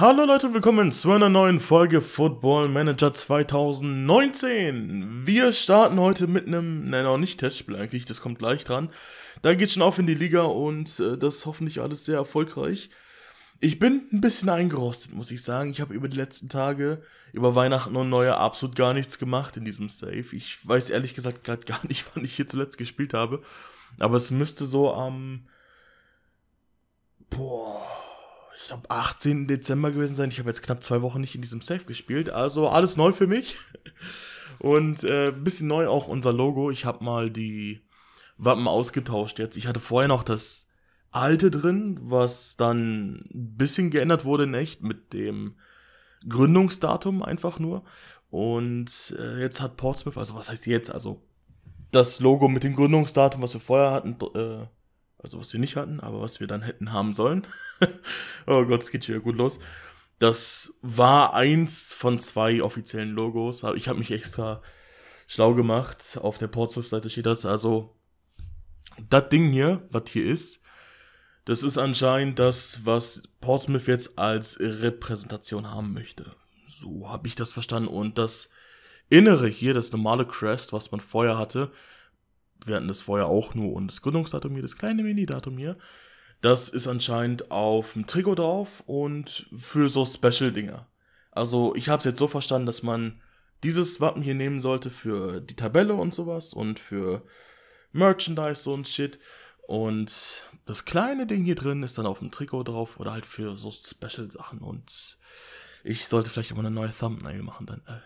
Hallo Leute, willkommen zu einer neuen Folge Football Manager 2019. Wir starten heute mit einem, nein, auch nicht Testspiel eigentlich, das kommt gleich dran. Da geht schon auf in die Liga und äh, das ist hoffentlich alles sehr erfolgreich. Ich bin ein bisschen eingerostet, muss ich sagen. Ich habe über die letzten Tage, über Weihnachten und Neujahr absolut gar nichts gemacht in diesem Save. Ich weiß ehrlich gesagt gerade gar nicht, wann ich hier zuletzt gespielt habe. Aber es müsste so am... Ähm, boah ich glaube, 18. Dezember gewesen sein. Ich habe jetzt knapp zwei Wochen nicht in diesem Safe gespielt. Also alles neu für mich. Und äh, bisschen neu auch unser Logo. Ich habe mal die Wappen ausgetauscht jetzt. Ich hatte vorher noch das alte drin, was dann ein bisschen geändert wurde in echt mit dem Gründungsdatum einfach nur. Und äh, jetzt hat Portsmouth, also was heißt jetzt? Also das Logo mit dem Gründungsdatum, was wir vorher hatten, äh, also was wir nicht hatten, aber was wir dann hätten haben sollen. oh Gott, es geht hier gut los. Das war eins von zwei offiziellen Logos. Ich habe mich extra schlau gemacht. Auf der Portsmouth-Seite steht das. Also, das Ding hier, was hier ist, das ist anscheinend das, was Portsmouth jetzt als Repräsentation haben möchte. So habe ich das verstanden. Und das Innere hier, das normale Crest, was man vorher hatte, wir hatten das vorher auch nur und das Gründungsdatum hier, das kleine Mini-Datum hier. Das ist anscheinend auf dem Trikot drauf und für so Special-Dinger. Also ich habe es jetzt so verstanden, dass man dieses Wappen hier nehmen sollte für die Tabelle und sowas und für Merchandise und Shit. Und das kleine Ding hier drin ist dann auf dem Trikot drauf oder halt für so Special-Sachen. Und ich sollte vielleicht immer eine neue Thumbnail machen, dann äh,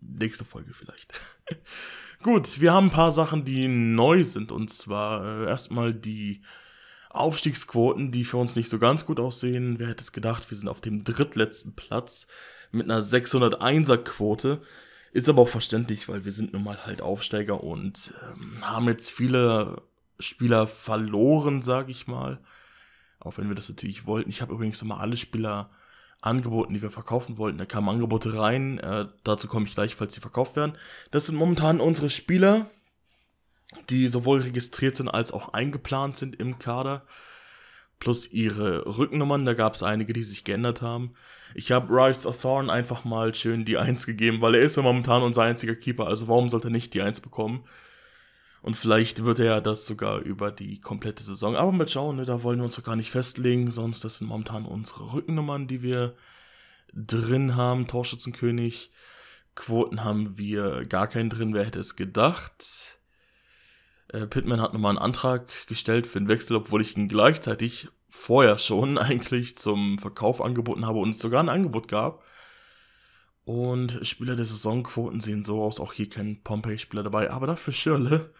nächste Folge vielleicht. Gut, wir haben ein paar Sachen, die neu sind. Und zwar äh, erstmal die Aufstiegsquoten, die für uns nicht so ganz gut aussehen. Wer hätte es gedacht, wir sind auf dem drittletzten Platz mit einer 601er-Quote. Ist aber auch verständlich, weil wir sind nun mal halt Aufsteiger und ähm, haben jetzt viele Spieler verloren, sage ich mal. Auch wenn wir das natürlich wollten. Ich habe übrigens nochmal alle Spieler Angeboten, die wir verkaufen wollten. Da kamen Angebote rein, äh, dazu komme ich gleich, falls die verkauft werden. Das sind momentan unsere Spieler, die sowohl registriert sind als auch eingeplant sind im Kader. Plus ihre Rückennummern, da gab es einige, die sich geändert haben. Ich habe Rice Thorn einfach mal schön die 1 gegeben, weil er ist ja momentan unser einziger Keeper, also warum sollte er nicht die 1 bekommen? Und vielleicht wird er das sogar über die komplette Saison. Aber mal schauen, ne, da wollen wir uns doch gar nicht festlegen, sonst das sind momentan unsere Rückennummern, die wir drin haben. Torschützenkönig, Quoten haben wir gar keinen drin, wer hätte es gedacht. Äh, Pittman hat nochmal einen Antrag gestellt für den Wechsel, obwohl ich ihn gleichzeitig vorher schon eigentlich zum Verkauf angeboten habe und es sogar ein Angebot gab. Und Spieler der Saisonquoten sehen so aus. Auch hier kein Pompey-Spieler dabei, aber dafür Schirle.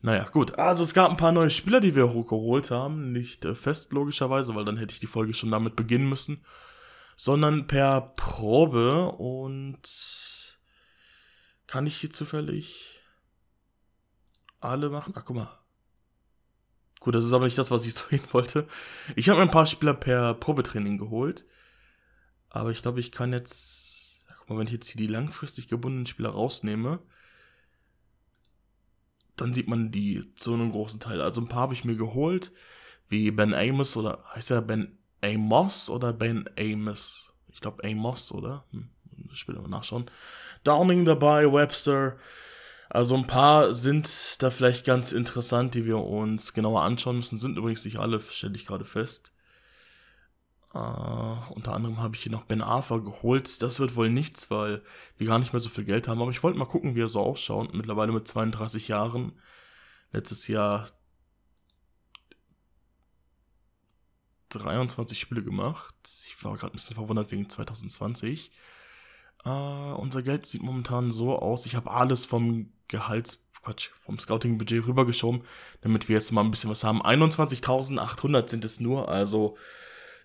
Naja, gut. Also es gab ein paar neue Spieler, die wir hochgeholt haben. Nicht äh, fest, logischerweise, weil dann hätte ich die Folge schon damit beginnen müssen. Sondern per Probe und kann ich hier zufällig alle machen? Ach, guck mal. Gut, das ist aber nicht das, was ich so hin wollte. Ich habe ein paar Spieler per Probetraining geholt. Aber ich glaube, ich kann jetzt aber wenn ich jetzt hier die langfristig gebundenen Spieler rausnehme, dann sieht man die zu einem großen Teil. Also ein paar habe ich mir geholt, wie Ben Amos oder heißt er Ben Amos oder Ben Amos? Ich glaube Amos, oder? Hm, später mal nachschauen. Downing dabei, Webster. Also ein paar sind da vielleicht ganz interessant, die wir uns genauer anschauen müssen. Sind übrigens nicht alle, stelle ich gerade fest. Äh, unter anderem habe ich hier noch Ben Arthur geholt. Das wird wohl nichts, weil wir gar nicht mehr so viel Geld haben. Aber ich wollte mal gucken, wie er so ausschaut. Mittlerweile mit 32 Jahren. Letztes Jahr 23 Spiele gemacht. Ich war gerade ein bisschen verwundert wegen 2020. Uh, äh, unser Geld sieht momentan so aus. Ich habe alles vom Gehalts... Quatsch, vom Scouting-Budget rübergeschoben, damit wir jetzt mal ein bisschen was haben. 21.800 sind es nur, also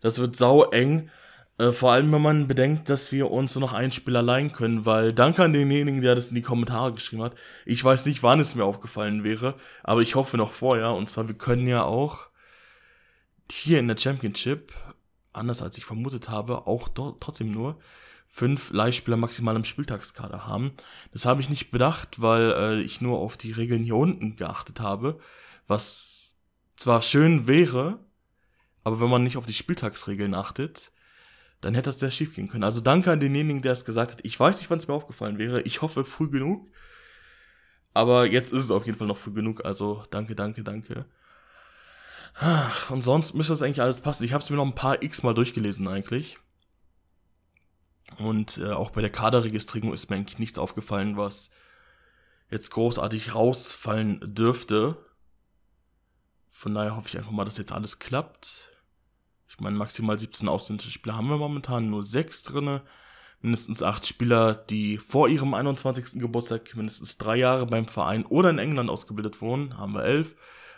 das wird sau eng. Äh, vor allem, wenn man bedenkt, dass wir uns nur noch ein Spiel allein können, weil danke an denjenigen, der das in die Kommentare geschrieben hat. Ich weiß nicht, wann es mir aufgefallen wäre, aber ich hoffe noch vorher. Und zwar, wir können ja auch hier in der Championship, anders als ich vermutet habe, auch dort trotzdem nur fünf Leihspieler maximal im Spieltagskader haben. Das habe ich nicht bedacht, weil äh, ich nur auf die Regeln hier unten geachtet habe, was zwar schön wäre, aber wenn man nicht auf die Spieltagsregeln achtet, dann hätte das sehr schief gehen können. Also danke an denjenigen, der es gesagt hat. Ich weiß nicht, wann es mir aufgefallen wäre. Ich hoffe früh genug. Aber jetzt ist es auf jeden Fall noch früh genug. Also danke, danke, danke. Und sonst müsste das eigentlich alles passen. Ich habe es mir noch ein paar x-mal durchgelesen eigentlich. Und äh, auch bei der Kaderregistrierung ist mir eigentlich nichts aufgefallen, was jetzt großartig rausfallen dürfte. Von daher hoffe ich einfach mal, dass jetzt alles klappt. Ich meine, maximal 17 ausländische Spieler haben wir momentan, nur 6 drin. Mindestens 8 Spieler, die vor ihrem 21. Geburtstag mindestens 3 Jahre beim Verein oder in England ausgebildet wurden, haben wir 11.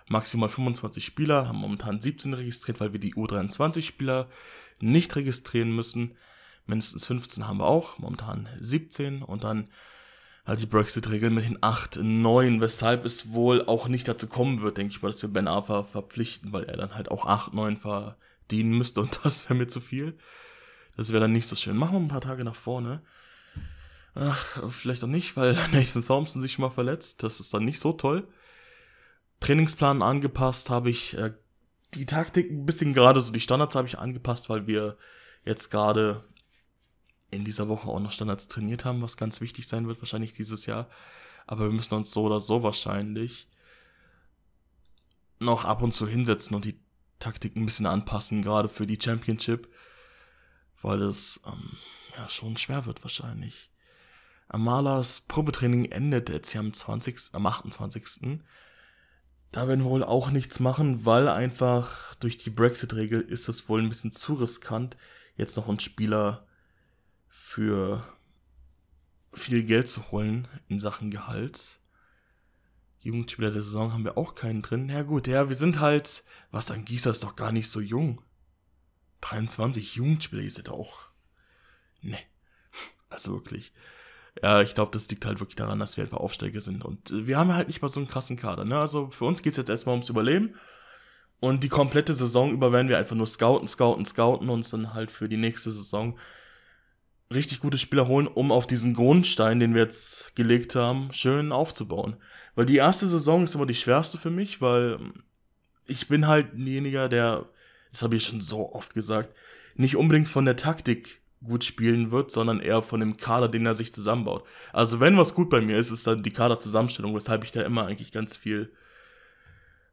Maximal 25 Spieler, haben momentan 17 registriert, weil wir die U23-Spieler nicht registrieren müssen. Mindestens 15 haben wir auch, momentan 17 und dann halt die brexit regel mit den 8, 9, weshalb es wohl auch nicht dazu kommen wird, denke ich mal, dass wir Ben Arthur verpflichten, weil er dann halt auch 8, 9 ver dienen müsste und das wäre mir zu viel. Das wäre dann nicht so schön. Machen wir ein paar Tage nach vorne. Ach, vielleicht auch nicht, weil Nathan Thompson sich schon mal verletzt. Das ist dann nicht so toll. Trainingsplan angepasst habe ich äh, die Taktik ein bisschen gerade, so die Standards habe ich angepasst, weil wir jetzt gerade in dieser Woche auch noch Standards trainiert haben, was ganz wichtig sein wird wahrscheinlich dieses Jahr. Aber wir müssen uns so oder so wahrscheinlich noch ab und zu hinsetzen und die Taktik ein bisschen anpassen, gerade für die Championship, weil das ähm, ja, schon schwer wird wahrscheinlich. Amalas Probetraining endet jetzt hier am 20., am 28. Da werden wir wohl auch nichts machen, weil einfach durch die Brexit-Regel ist es wohl ein bisschen zu riskant, jetzt noch einen Spieler für viel Geld zu holen in Sachen Gehalt. Jugendspieler der Saison haben wir auch keinen drin. Ja gut, ja, wir sind halt, was an Gießer ist doch gar nicht so jung. 23 Jugendspieler ist er doch. Ne. Also wirklich. Ja, ich glaube, das liegt halt wirklich daran, dass wir einfach Aufsteiger sind. Und äh, wir haben halt nicht mal so einen krassen Kader. Ne? Also für uns geht es jetzt erstmal ums Überleben. Und die komplette Saison über werden wir einfach nur scouten, scouten, scouten und uns dann halt für die nächste Saison richtig gute Spieler holen, um auf diesen Grundstein, den wir jetzt gelegt haben, schön aufzubauen. Weil die erste Saison ist immer die schwerste für mich, weil ich bin halt derjenige, der, das habe ich schon so oft gesagt, nicht unbedingt von der Taktik gut spielen wird, sondern eher von dem Kader, den er sich zusammenbaut. Also wenn was gut bei mir ist, ist dann die Kaderzusammenstellung, weshalb ich da immer eigentlich ganz viel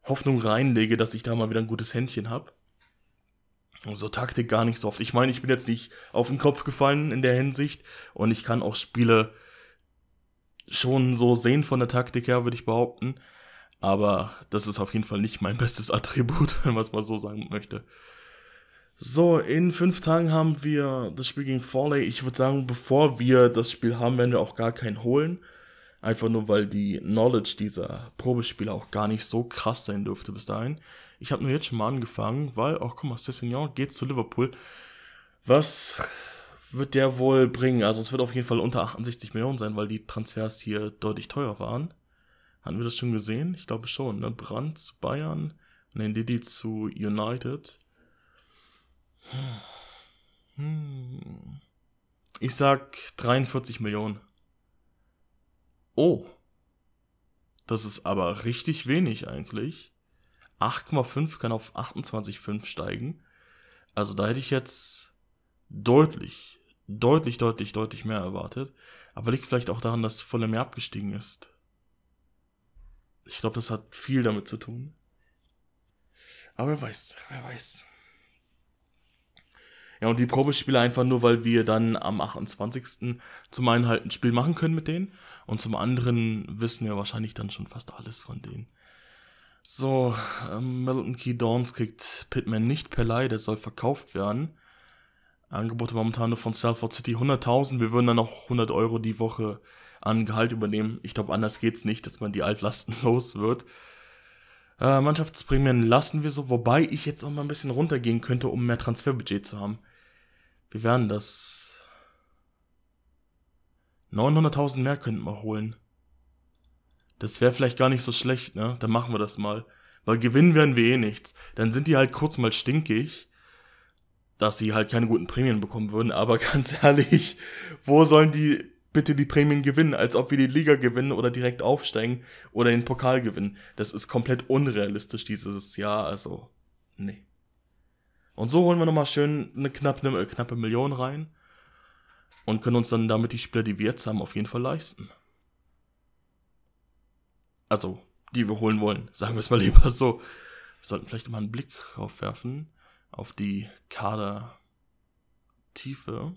Hoffnung reinlege, dass ich da mal wieder ein gutes Händchen habe so Taktik gar nicht so oft. Ich meine, ich bin jetzt nicht auf den Kopf gefallen in der Hinsicht und ich kann auch Spiele schon so sehen von der Taktik her, würde ich behaupten. Aber das ist auf jeden Fall nicht mein bestes Attribut, wenn man es mal so sagen möchte. So, in fünf Tagen haben wir das Spiel gegen Forley. Ich würde sagen, bevor wir das Spiel haben, werden wir auch gar keinen holen. Einfach nur, weil die Knowledge dieser Probespieler auch gar nicht so krass sein dürfte bis dahin. Ich habe nur jetzt schon mal angefangen, weil, ach oh, guck mal, Cessignon geht zu Liverpool. Was wird der wohl bringen? Also es wird auf jeden Fall unter 68 Millionen sein, weil die Transfers hier deutlich teuer waren. Hatten wir das schon gesehen? Ich glaube schon. Ne? Brand zu Bayern und Didi zu United. Hm. Ich sag 43 Millionen. Oh. Das ist aber richtig wenig eigentlich. 8,5 kann auf 28,5 steigen. Also da hätte ich jetzt deutlich, deutlich, deutlich, deutlich mehr erwartet. Aber liegt vielleicht auch daran, dass Fulham mehr abgestiegen ist. Ich glaube, das hat viel damit zu tun. Aber wer weiß, wer weiß. Ja, und die Probespiele einfach nur, weil wir dann am 28. zum einen halt ein Spiel machen können mit denen und zum anderen wissen wir wahrscheinlich dann schon fast alles von denen. So, ähm, Milton Key Dawns kriegt Pittman nicht per Leih, der soll verkauft werden. Angebote momentan nur von Salford City 100.000, wir würden dann auch 100 Euro die Woche an Gehalt übernehmen. Ich glaube, anders geht's nicht, dass man die Altlasten los wird. Äh, Mannschaftsprämien lassen wir so, wobei ich jetzt auch mal ein bisschen runtergehen könnte, um mehr Transferbudget zu haben. Wir werden das 900.000 mehr könnten wir holen das wäre vielleicht gar nicht so schlecht, ne? Dann machen wir das mal. Weil gewinnen werden wir eh nichts. Dann sind die halt kurz mal stinkig, dass sie halt keine guten Prämien bekommen würden. Aber ganz ehrlich, wo sollen die bitte die Prämien gewinnen? Als ob wir die Liga gewinnen oder direkt aufsteigen oder den Pokal gewinnen. Das ist komplett unrealistisch dieses Jahr. Also, nee. Und so holen wir nochmal schön eine knappe, eine äh, knappe Million rein und können uns dann damit die Spieler, die wir jetzt haben, auf jeden Fall leisten. Also, die wir holen wollen, sagen wir es mal lieber so. Wir sollten vielleicht mal einen Blick aufwerfen auf die Kadertiefe.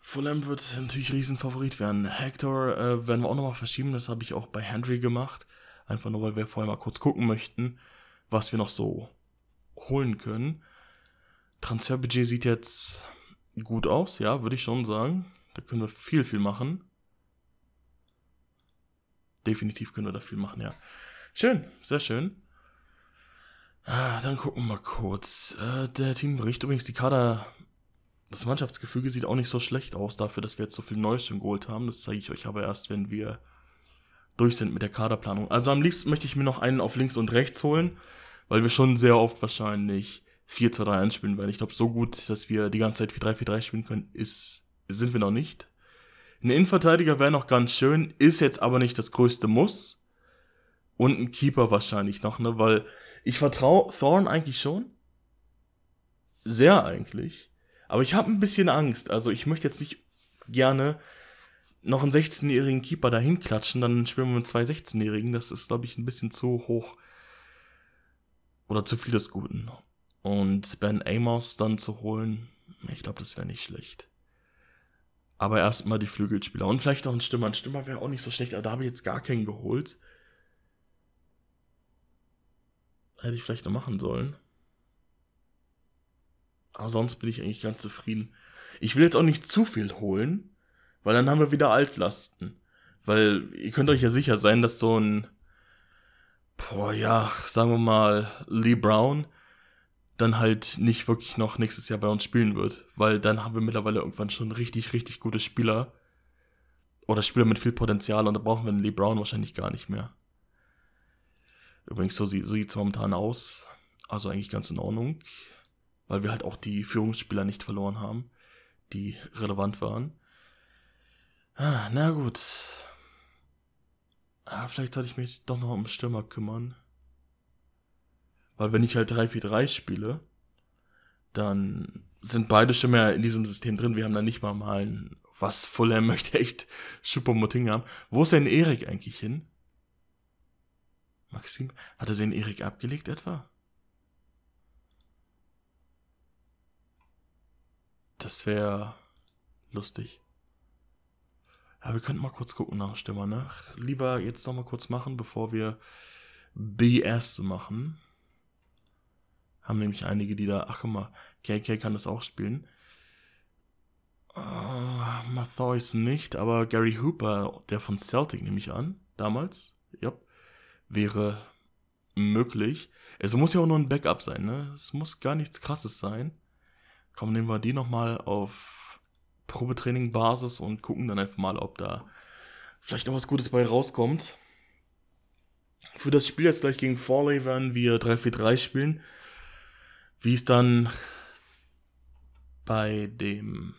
Fulham wird natürlich Riesenfavorit werden. Hector äh, werden wir auch nochmal verschieben, das habe ich auch bei Henry gemacht. Einfach nur, weil wir vorher mal kurz gucken möchten, was wir noch so holen können. Transferbudget sieht jetzt gut aus, ja, würde ich schon sagen. Da können wir viel, viel machen definitiv können wir da viel machen, ja. Schön, sehr schön. Ah, dann gucken wir mal kurz. Äh, der Teambericht, übrigens die Kader, das Mannschaftsgefüge sieht auch nicht so schlecht aus dafür, dass wir jetzt so viel Neues schon geholt haben. Das zeige ich euch aber erst, wenn wir durch sind mit der Kaderplanung. Also am liebsten möchte ich mir noch einen auf links und rechts holen, weil wir schon sehr oft wahrscheinlich 4-2-3-1 spielen werden. Ich glaube, so gut, dass wir die ganze Zeit 4-3-4-3 spielen können, ist, sind wir noch nicht. Ein Innenverteidiger wäre noch ganz schön, ist jetzt aber nicht das größte Muss. Und ein Keeper wahrscheinlich noch, ne? Weil ich vertraue Thorn eigentlich schon. Sehr eigentlich. Aber ich habe ein bisschen Angst. Also ich möchte jetzt nicht gerne noch einen 16-jährigen Keeper dahin klatschen, dann spielen wir mit zwei 16-Jährigen. Das ist, glaube ich, ein bisschen zu hoch. Oder zu viel des Guten. Und Ben Amos dann zu holen, ich glaube, das wäre nicht schlecht. Aber erstmal die Flügelspieler. Und vielleicht auch ein Stimmer. Ein Stimmer wäre auch nicht so schlecht, aber da habe ich jetzt gar keinen geholt. Hätte ich vielleicht noch machen sollen. Aber sonst bin ich eigentlich ganz zufrieden. Ich will jetzt auch nicht zu viel holen, weil dann haben wir wieder Altlasten. Weil ihr könnt euch ja sicher sein, dass so ein, boah ja, sagen wir mal, Lee Brown dann halt nicht wirklich noch nächstes Jahr bei uns spielen wird, weil dann haben wir mittlerweile irgendwann schon richtig, richtig gute Spieler oder Spieler mit viel Potenzial und da brauchen wir einen Lee Brown wahrscheinlich gar nicht mehr. Übrigens, so, sieht, so es momentan aus. Also eigentlich ganz in Ordnung, weil wir halt auch die Führungsspieler nicht verloren haben, die relevant waren. Ah, na gut. Ah, vielleicht sollte ich mich doch noch um Stürmer kümmern. Weil wenn ich halt 3-4-3 spiele, dann sind beide schon mehr in diesem System drin. Wir haben da nicht mal mal ein, was Fulham möchte echt super Moting haben. Wo ist denn Erik eigentlich hin? Maxim, hat er seinen Erik abgelegt etwa? Das wäre lustig. Ja, wir könnten mal kurz gucken nach Stimmer, ne? Lieber jetzt nochmal kurz machen, bevor wir BS machen haben nämlich einige, die da, ach immer, KK kann das auch spielen. Uh, ah, Mathois nicht, aber Gary Hooper, der von Celtic, nehme ich an, damals, ja, wäre möglich. Es muss ja auch nur ein Backup sein, ne? Es muss gar nichts krasses sein. Komm, nehmen wir die nochmal auf Probetraining-Basis und gucken dann einfach mal, ob da vielleicht noch was Gutes bei rauskommt. Für das Spiel jetzt gleich gegen Forley werden wir 3-4-3 spielen. Wie es dann bei dem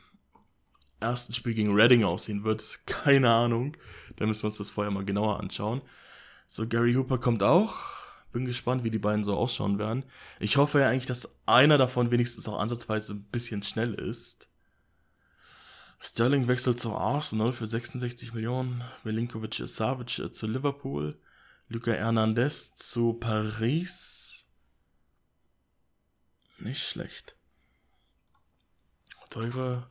ersten Spiel gegen Reading aussehen wird, keine Ahnung. Da müssen wir uns das vorher mal genauer anschauen. So, Gary Hooper kommt auch. Bin gespannt, wie die beiden so ausschauen werden. Ich hoffe ja eigentlich, dass einer davon wenigstens auch ansatzweise ein bisschen schnell ist. Sterling wechselt zu Arsenal für 66 Millionen. Milinkovic Savic zu Liverpool. Luca Hernandez zu Paris. Nicht schlecht. Teure,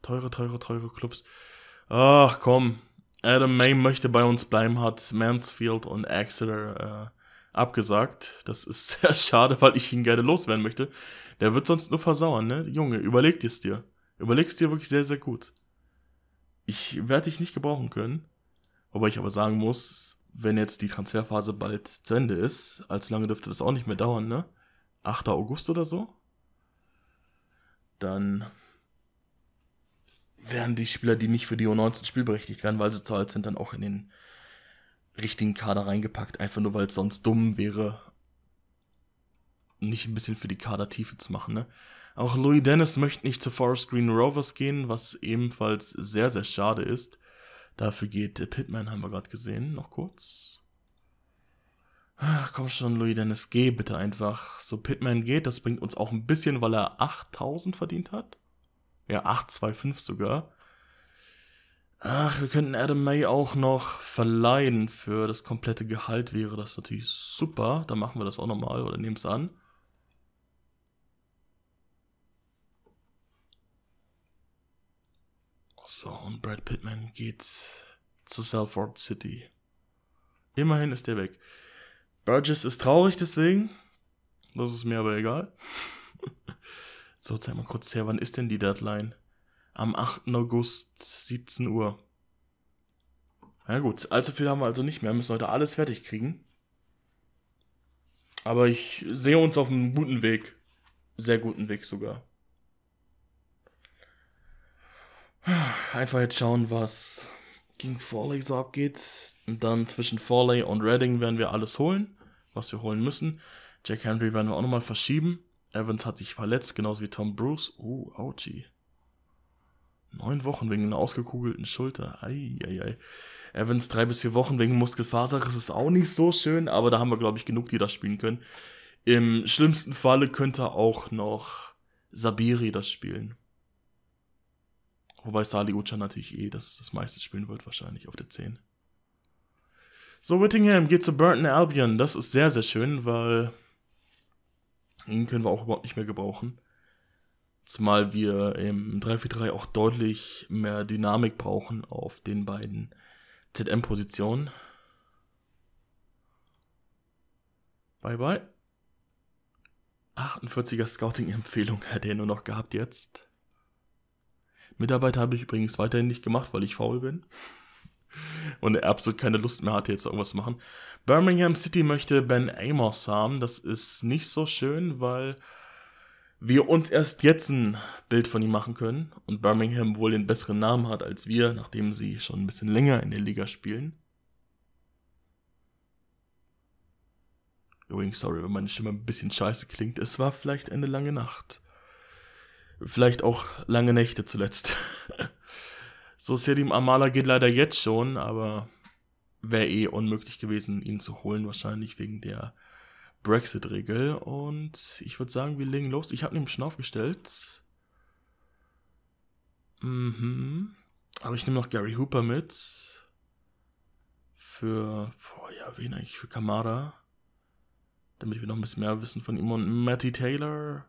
teure, teure, teure Clubs. Ach komm. Adam May möchte bei uns bleiben, hat Mansfield und Exeter äh, abgesagt. Das ist sehr schade, weil ich ihn gerne loswerden möchte. Der wird sonst nur versauern, ne? Junge, überleg dir's dir. Überleg's dir wirklich sehr, sehr gut. Ich werde dich nicht gebrauchen können. Wobei ich aber sagen muss, wenn jetzt die Transferphase bald zu Ende ist, allzu lange dürfte das auch nicht mehr dauern, ne? 8. August oder so. Dann werden die Spieler, die nicht für die U19 spielberechtigt werden, weil sie zu alt sind, dann auch in den richtigen Kader reingepackt. Einfach nur, weil es sonst dumm wäre, nicht ein bisschen für die Kadertiefe zu machen. Ne? Auch Louis Dennis möchte nicht zu Forest Green Rovers gehen, was ebenfalls sehr, sehr schade ist. Dafür geht Pitman, haben wir gerade gesehen, noch kurz. Ach, komm schon, Louis Dennis, geh bitte einfach. So Pitman geht, das bringt uns auch ein bisschen, weil er 8000 verdient hat. Ja, 825 sogar. Ach, wir könnten Adam May auch noch verleihen für das komplette Gehalt, wäre das natürlich super. Dann machen wir das auch nochmal oder nehmen es an. So, und Brad Pittman geht zu Salford City. Immerhin ist der weg. Burgess ist traurig deswegen. Das ist mir aber egal. so, zeig mal kurz her, wann ist denn die Deadline? Am 8. August, 17 Uhr. Na ja gut, allzu viel haben wir also nicht mehr. Wir müssen heute alles fertig kriegen. Aber ich sehe uns auf einem guten Weg. Sehr guten Weg sogar. Einfach jetzt schauen, was gegen Forley so abgeht. Und dann zwischen Forley und Redding werden wir alles holen was wir holen müssen. Jack Henry werden wir auch nochmal verschieben. Evans hat sich verletzt, genauso wie Tom Bruce. Oh, ouchie. Neun Wochen wegen einer ausgekugelten Schulter. Eieiei. Evans drei bis vier Wochen wegen Muskelfaser. Das ist auch nicht so schön, aber da haben wir, glaube ich, genug, die das spielen können. Im schlimmsten Falle könnte auch noch Sabiri das spielen. Wobei Sali Ucha natürlich eh das, das meiste spielen wird, wahrscheinlich auf der 10. So, Whittingham geht zu Burton Albion. Das ist sehr, sehr schön, weil ihn können wir auch überhaupt nicht mehr gebrauchen. Zumal wir im 343 auch deutlich mehr Dynamik brauchen auf den beiden ZM-Positionen. Bye bye. 48er Scouting-Empfehlung hätte er nur noch gehabt jetzt. Mitarbeiter habe ich übrigens weiterhin nicht gemacht, weil ich faul bin und er absolut keine Lust mehr hatte, jetzt irgendwas zu machen. Birmingham City möchte Ben Amos haben. Das ist nicht so schön, weil wir uns erst jetzt ein Bild von ihm machen können und Birmingham wohl den besseren Namen hat als wir, nachdem sie schon ein bisschen länger in der Liga spielen. Übrigens, sorry, wenn meine Stimme ein bisschen scheiße klingt. Es war vielleicht eine lange Nacht. Vielleicht auch lange Nächte zuletzt. So, Selim Amala geht leider jetzt schon, aber wäre eh unmöglich gewesen, ihn zu holen, wahrscheinlich wegen der Brexit-Regel. Und ich würde sagen, wir legen los. Ich habe ihn schon aufgestellt. Mhm. Aber ich nehme noch Gary Hooper mit. Für, boah, ja, wen eigentlich? Für Kamara. Damit wir noch ein bisschen mehr wissen von ihm. Und Matty Taylor.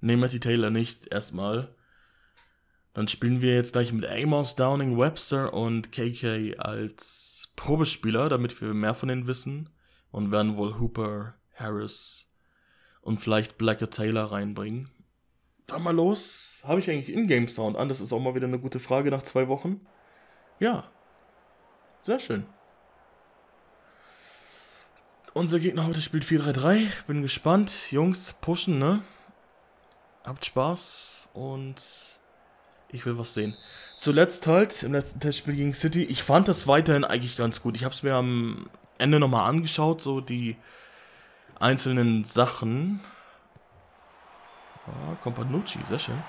Ne, Matty Taylor nicht, erstmal. Dann spielen wir jetzt gleich mit Amos Downing Webster und KK als Probespieler, damit wir mehr von denen wissen. Und werden wohl Hooper, Harris und vielleicht Blacker Taylor reinbringen. Dann mal los. Habe ich eigentlich Ingame-Sound an? Das ist auch mal wieder eine gute Frage nach zwei Wochen. Ja. Sehr schön. Unser Gegner heute spielt 4-3-3. Bin gespannt. Jungs, pushen, ne? Habt Spaß und ich will was sehen. Zuletzt halt, im letzten Testspiel gegen City, ich fand das weiterhin eigentlich ganz gut. Ich habe es mir am Ende nochmal angeschaut, so die einzelnen Sachen. Ah, Companucci, sehr schön.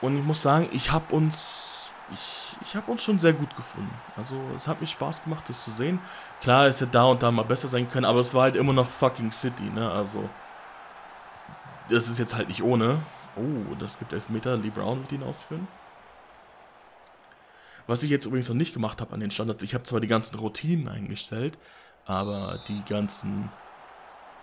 Und ich muss sagen, ich habe uns, ich, ich habe uns schon sehr gut gefunden. Also es hat mir Spaß gemacht, das zu sehen. Klar, es hätte da und da mal besser sein können, aber es war halt immer noch fucking City, ne? Also das ist jetzt halt nicht ohne. Oh, das gibt Elfmeter. Lee Brown wird ihn ausführen. Was ich jetzt übrigens noch nicht gemacht habe an den Standards, ich habe zwar die ganzen Routinen eingestellt, aber die ganzen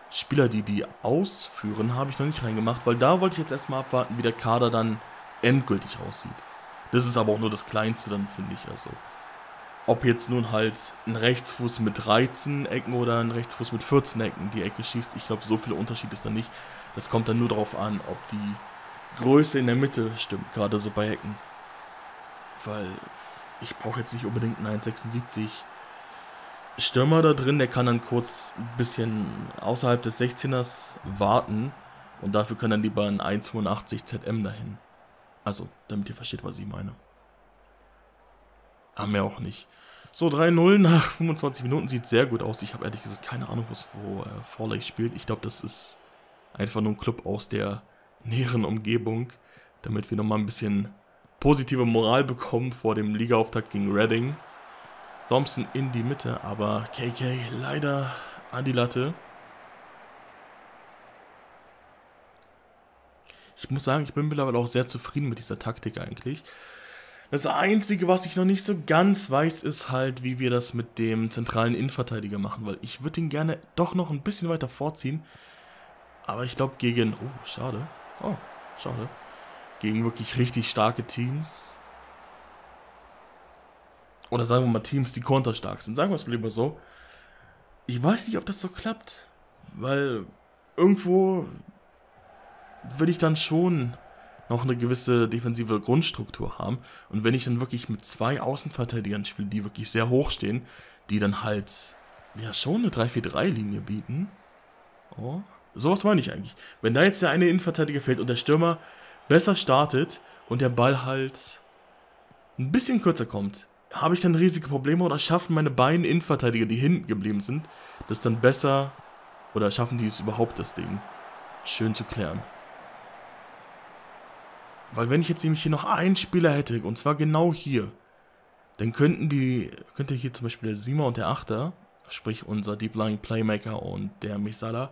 Spieler, die die ausführen, habe ich noch nicht reingemacht, weil da wollte ich jetzt erstmal abwarten, wie der Kader dann endgültig aussieht. Das ist aber auch nur das Kleinste dann, finde ich. Also, ob jetzt nun halt ein Rechtsfuß mit 13 Ecken oder ein Rechtsfuß mit 14 Ecken die Ecke schießt, ich glaube, so viel Unterschied ist da nicht. Das kommt dann nur darauf an, ob die Größe in der Mitte stimmt, gerade so bei Hecken. Weil ich brauche jetzt nicht unbedingt einen 1,76 Stürmer da drin, der kann dann kurz ein bisschen außerhalb des 16ers warten und dafür kann dann lieber ein 182 ZM dahin. Also, damit ihr versteht, was ich meine. Haben wir auch nicht. So, 3-0 nach 25 Minuten sieht sehr gut aus. Ich habe ehrlich gesagt keine Ahnung, wo äh, Vorlage spielt. Ich glaube, das ist einfach nur ein Club aus der näheren Umgebung, damit wir nochmal ein bisschen positive Moral bekommen vor dem Ligaauftakt gegen Reading. Thompson in die Mitte, aber KK leider an die Latte. Ich muss sagen, ich bin mittlerweile auch sehr zufrieden mit dieser Taktik eigentlich. Das Einzige, was ich noch nicht so ganz weiß, ist halt, wie wir das mit dem zentralen Innenverteidiger machen, weil ich würde ihn gerne doch noch ein bisschen weiter vorziehen. Aber ich glaube gegen... Oh, schade. Oh, schade. Gegen wirklich richtig starke Teams. Oder sagen wir mal Teams, die konterstark sind. Sagen wir es mal lieber so. Ich weiß nicht, ob das so klappt. Weil irgendwo würde ich dann schon noch eine gewisse defensive Grundstruktur haben. Und wenn ich dann wirklich mit zwei Außenverteidigern spiele, die wirklich sehr hoch stehen, die dann halt ja schon eine 3-4-3-Linie bieten. Oh, Sowas meine ich eigentlich. Wenn da jetzt der eine Innenverteidiger fällt und der Stürmer besser startet und der Ball halt ein bisschen kürzer kommt, habe ich dann riesige Probleme oder schaffen meine beiden Innenverteidiger, die hinten geblieben sind, das dann besser oder schaffen die es überhaupt, das Ding schön zu klären. Weil wenn ich jetzt nämlich hier noch einen Spieler hätte, und zwar genau hier, dann könnten die, könnte hier zum Beispiel der Siemer und der Achter, sprich unser Deep Line Playmaker und der Misala,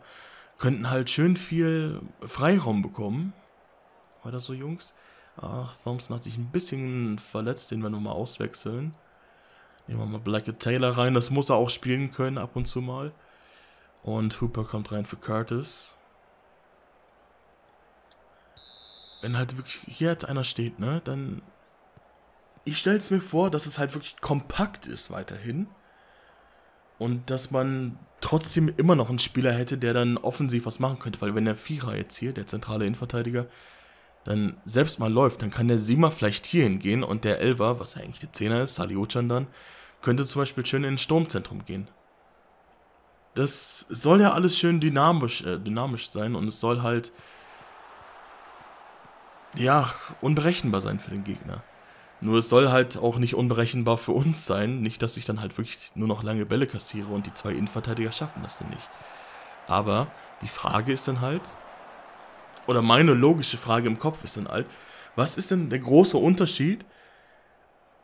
könnten halt schön viel Freiraum bekommen. War das so, Jungs? Ach, Thompson hat sich ein bisschen verletzt, den werden wir mal auswechseln. Nehmen wir mal Blackett Taylor rein, das muss er auch spielen können ab und zu mal. Und Hooper kommt rein für Curtis. Wenn halt wirklich hier halt einer steht, ne, dann... Ich stelle es mir vor, dass es halt wirklich kompakt ist weiterhin. Und dass man trotzdem immer noch einen Spieler hätte, der dann offensiv was machen könnte. Weil wenn der Vierer jetzt hier, der zentrale Innenverteidiger, dann selbst mal läuft, dann kann der Siemer vielleicht hierhin gehen und der Elver, was ja eigentlich der Zehner ist, Salihochan dann, könnte zum Beispiel schön ins Sturmzentrum gehen. Das soll ja alles schön dynamisch, äh, dynamisch sein und es soll halt ja unberechenbar sein für den Gegner. Nur es soll halt auch nicht unberechenbar für uns sein. Nicht, dass ich dann halt wirklich nur noch lange Bälle kassiere und die zwei Innenverteidiger schaffen das dann nicht. Aber die Frage ist dann halt, oder meine logische Frage im Kopf ist dann halt, was ist denn der große Unterschied,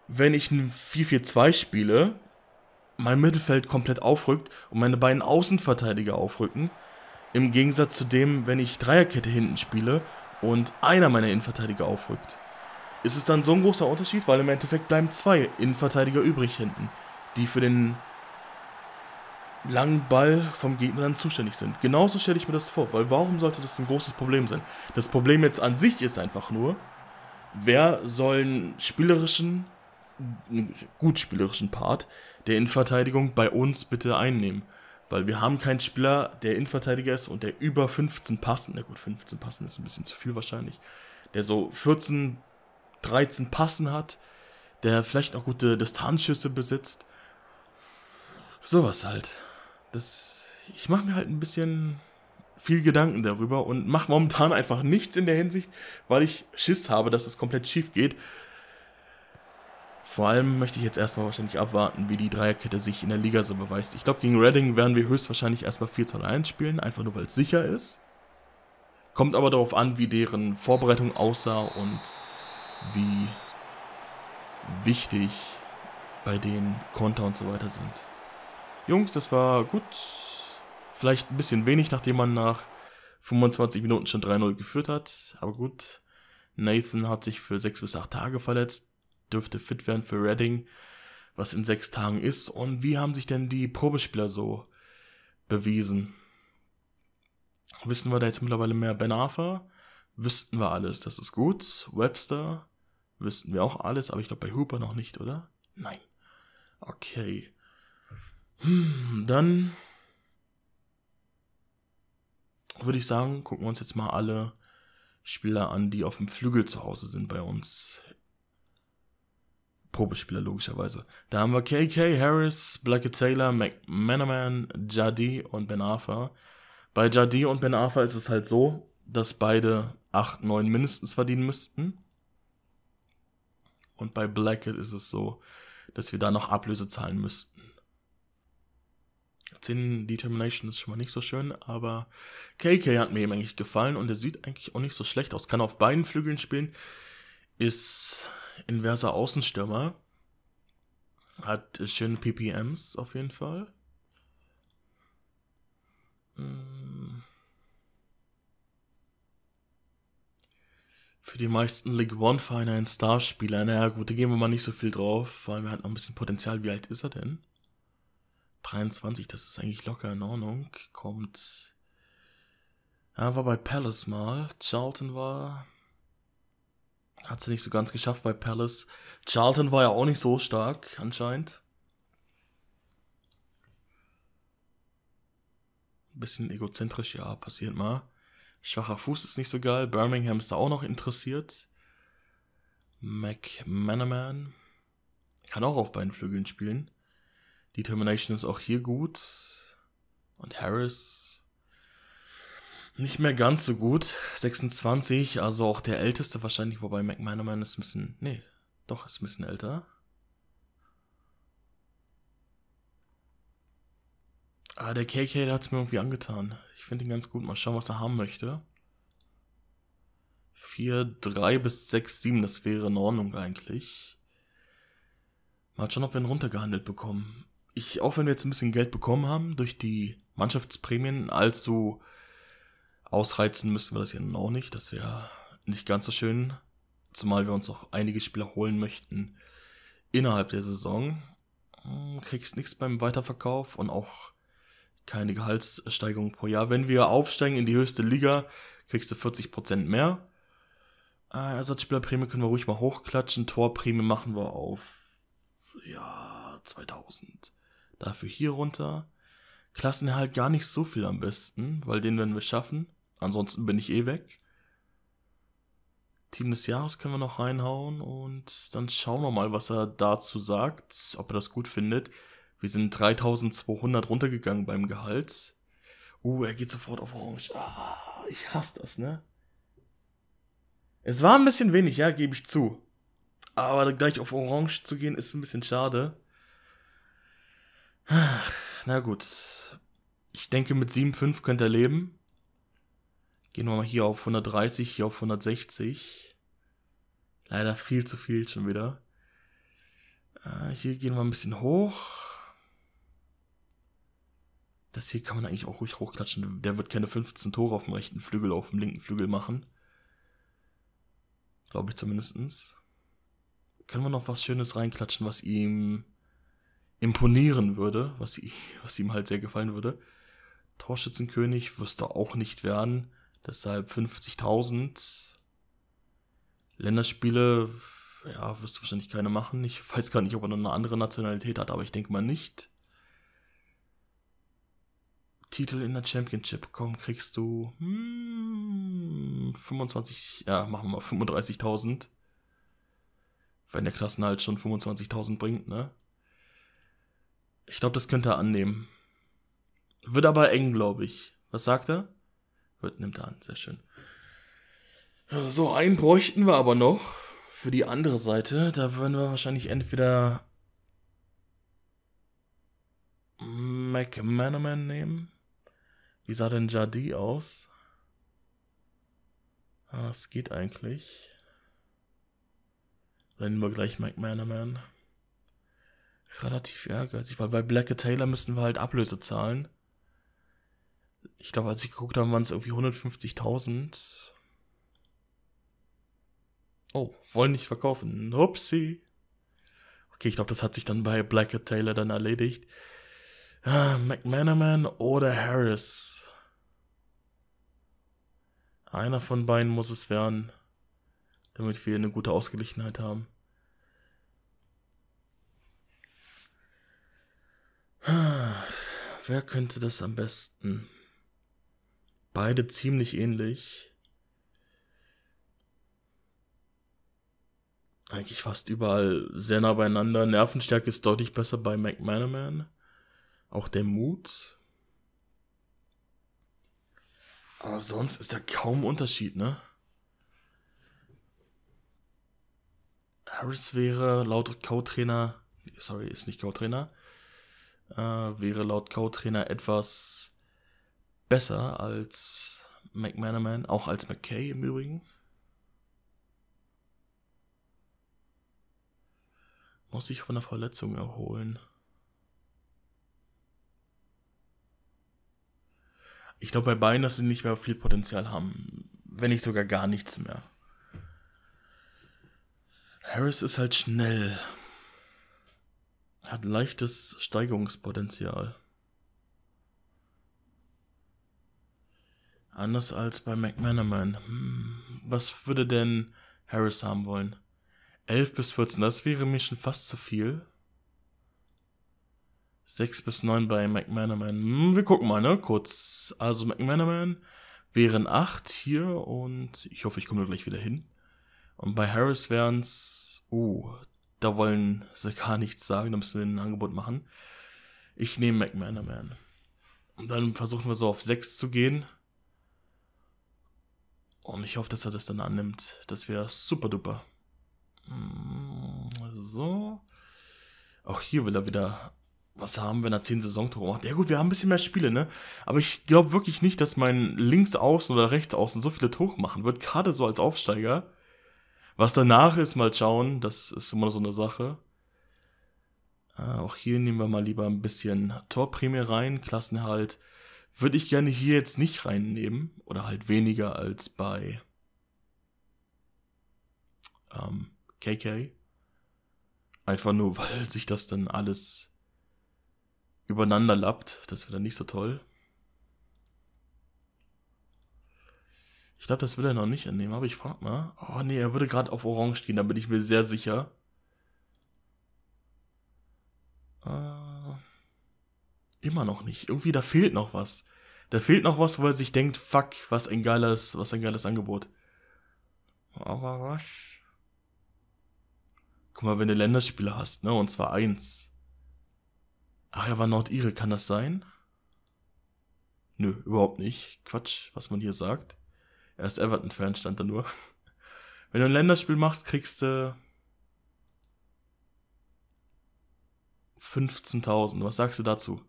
wenn ich ein 4-4-2 spiele, mein Mittelfeld komplett aufrückt und meine beiden Außenverteidiger aufrücken, im Gegensatz zu dem, wenn ich Dreierkette hinten spiele und einer meiner Innenverteidiger aufrückt. Ist es dann so ein großer Unterschied? Weil im Endeffekt bleiben zwei Innenverteidiger übrig hinten, die für den langen Ball vom Gegner dann zuständig sind. Genauso stelle ich mir das vor, weil warum sollte das ein großes Problem sein? Das Problem jetzt an sich ist einfach nur, wer soll einen spielerischen, einen gut spielerischen Part der Innenverteidigung bei uns bitte einnehmen? Weil wir haben keinen Spieler, der Innenverteidiger ist und der über 15 passen, na gut, 15 passen ist ein bisschen zu viel wahrscheinlich, der so 14 13 Passen hat, der vielleicht noch gute Distanzschüsse besitzt. Sowas halt. Das, ich mache mir halt ein bisschen viel Gedanken darüber und mache momentan einfach nichts in der Hinsicht, weil ich Schiss habe, dass es komplett schief geht. Vor allem möchte ich jetzt erstmal wahrscheinlich abwarten, wie die Dreierkette sich in der Liga so beweist. Ich glaube, gegen Reading werden wir höchstwahrscheinlich erstmal 4-2-1 spielen, einfach nur weil es sicher ist. Kommt aber darauf an, wie deren Vorbereitung aussah und wie wichtig bei den Konter und so weiter sind. Jungs, das war gut. Vielleicht ein bisschen wenig, nachdem man nach 25 Minuten schon 3-0 geführt hat. Aber gut, Nathan hat sich für 6 bis 8 Tage verletzt, dürfte fit werden für Redding, was in 6 Tagen ist. Und wie haben sich denn die Probespieler so bewiesen? Wissen wir da jetzt mittlerweile mehr? Ben Arthur? Wüssten wir alles, das ist gut. Webster? wüssten wir auch alles, aber ich glaube bei Hooper noch nicht, oder? Nein. Okay. Hm, dann würde ich sagen, gucken wir uns jetzt mal alle Spieler an, die auf dem Flügel zu Hause sind bei uns. Probespieler logischerweise. Da haben wir KK, Harris, Blackett Taylor, McManaman, Jadi und Ben Arthur. Bei Jadi und Ben Arthur ist es halt so, dass beide 8, 9 mindestens verdienen müssten. Und bei Blackett ist es so, dass wir da noch Ablöse zahlen müssten. Zin Determination ist schon mal nicht so schön, aber KK hat mir eben eigentlich gefallen und er sieht eigentlich auch nicht so schlecht aus. Kann auf beiden Flügeln spielen, ist inverser Außenstürmer, hat schöne PPMs auf jeden Fall. Hm. für die meisten League One-Vereine ein Starspieler. Naja ne? gut, da gehen wir mal nicht so viel drauf, weil wir hat noch ein bisschen Potenzial. Wie alt ist er denn? 23, das ist eigentlich locker in Ordnung. Kommt. Er war bei Palace mal. Charlton war. Hat sie nicht so ganz geschafft bei Palace. Charlton war ja auch nicht so stark, anscheinend. bisschen egozentrisch, ja, passiert mal. Schwacher Fuß ist nicht so geil. Birmingham ist da auch noch interessiert. McManaman kann auch auf beiden Flügeln spielen. Determination ist auch hier gut. Und Harris nicht mehr ganz so gut. 26, also auch der älteste wahrscheinlich, wobei McManaman ist ein bisschen. Nee, doch, ist ein bisschen älter. Ah, der KK hat es mir irgendwie angetan. Ich finde ihn ganz gut. Mal schauen, was er haben möchte. 4, 3 bis 6, 7. Das wäre in Ordnung eigentlich. Mal schauen, ob wir ihn runtergehandelt bekommen. Ich, auch wenn wir jetzt ein bisschen Geld bekommen haben durch die Mannschaftsprämien, allzu ausreizen müssen wir das ja noch nicht. Das wäre nicht ganz so schön. Zumal wir uns auch einige Spieler holen möchten innerhalb der Saison. Hm, kriegst nichts beim Weiterverkauf und auch keine Gehaltssteigerung pro Jahr. Wenn wir aufsteigen in die höchste Liga, kriegst du 40% mehr. Äh, Ersatzspielerprämie können wir ruhig mal hochklatschen. Torprämie machen wir auf, ja, 2000. Dafür hier runter. Klassenerhalt gar nicht so viel am besten, weil den werden wir schaffen. Ansonsten bin ich eh weg. Team des Jahres können wir noch reinhauen und dann schauen wir mal, was er dazu sagt, ob er das gut findet. Wir sind 3200 runtergegangen beim Gehalt. Uh, er geht sofort auf Orange. Ah, ich hasse das, ne? Es war ein bisschen wenig, ja, gebe ich zu. Aber gleich auf Orange zu gehen, ist ein bisschen schade. Na gut. Ich denke, mit 7,5 könnte er leben. Gehen wir mal hier auf 130, hier auf 160. Leider viel zu viel schon wieder. Äh, hier gehen wir ein bisschen hoch. Das hier kann man eigentlich auch ruhig hochklatschen. Der wird keine 15 Tore auf dem rechten Flügel, auf dem linken Flügel machen. Glaube ich zumindestens. Können wir noch was Schönes reinklatschen, was ihm imponieren würde, was, ich, was ihm halt sehr gefallen würde. Torschützenkönig wirst du auch nicht werden. Deshalb 50.000. Länderspiele, ja, wirst du wahrscheinlich keine machen. Ich weiß gar nicht, ob er noch eine andere Nationalität hat, aber ich denke mal nicht. Titel in der Championship. Komm, kriegst du hm, 25, ja, machen wir mal 35.000. Wenn der Klassenhalt schon 25.000 bringt, ne? Ich glaube, das könnte er annehmen. Wird aber eng, glaube ich. Was sagt er? Wird, nimmt er an, sehr schön. So, einen bräuchten wir aber noch für die andere Seite. Da würden wir wahrscheinlich entweder McManaman nehmen. Wie sah denn Jardi aus? Ah, es geht eigentlich. Dann nehmen wir gleich Mike Manaman. Relativ ehrgeizig, weil bei Black Taylor müssen wir halt Ablöse zahlen. Ich glaube, als ich geguckt habe, waren es irgendwie 150.000. Oh, wollen nicht verkaufen. Upsi. Okay, ich glaube, das hat sich dann bei Black Taylor dann erledigt. Ah, McManaman oder Harris. Einer von beiden muss es werden, damit wir eine gute Ausgeglichenheit haben. Ah, wer könnte das am besten? Beide ziemlich ähnlich. Eigentlich fast überall sehr nah beieinander. Nervenstärke ist deutlich besser bei McManaman auch der Mut. Aber sonst ist da kaum Unterschied, ne? Harris wäre laut Co-Trainer, sorry, ist nicht Co-Trainer, äh, wäre laut Co-Trainer etwas besser als McManaman, auch als McKay im Übrigen. Muss sich von der Verletzung erholen. Ich glaube bei beiden, dass sie nicht mehr viel Potenzial haben. Wenn nicht sogar gar nichts mehr. Harris ist halt schnell. Hat leichtes Steigerungspotenzial. Anders als bei McManaman. Hm, was würde denn Harris haben wollen? 11 bis 14, das wäre mir schon fast zu viel. 6 bis 9 bei McManaman. Hm, wir gucken mal, ne? Kurz. Also McManaman wären 8 hier und ich hoffe, ich komme da gleich wieder hin. Und bei Harris wären es... Uh, da wollen sie gar nichts sagen, da müssen wir ein Angebot machen. Ich nehme McManaman. Und dann versuchen wir so auf 6 zu gehen. Und ich hoffe, dass er das dann annimmt. Das wäre super duper. Hm, so. Auch hier will er wieder was haben wir in der 10. Saisontore Tore gemacht? Ja gut, wir haben ein bisschen mehr Spiele, ne? Aber ich glaube wirklich nicht, dass mein Linksaußen oder Rechtsaußen so viele Tore machen wird, gerade so als Aufsteiger. Was danach ist, mal schauen, das ist immer so eine Sache. Äh, auch hier nehmen wir mal lieber ein bisschen Torprämie rein, Klassenhalt. Würde ich gerne hier jetzt nicht reinnehmen oder halt weniger als bei ähm, KK. Einfach nur, weil sich das dann alles übereinander lappt. Das wird dann nicht so toll. Ich glaube, das will er noch nicht annehmen, aber ich frag mal. Oh nee, er würde gerade auf Orange gehen, da bin ich mir sehr sicher. Äh, immer noch nicht. Irgendwie, da fehlt noch was. Da fehlt noch was, wo er sich denkt, fuck, was ein geiles, was ein geiles Angebot. Aber was? Guck mal, wenn du Länderspiele hast, ne, und zwar eins. Ach, er war Nordire, kann das sein? Nö, überhaupt nicht. Quatsch, was man hier sagt. Er ist Everton-Fan, stand da nur. Wenn du ein Länderspiel machst, kriegst du 15.000. Was sagst du dazu?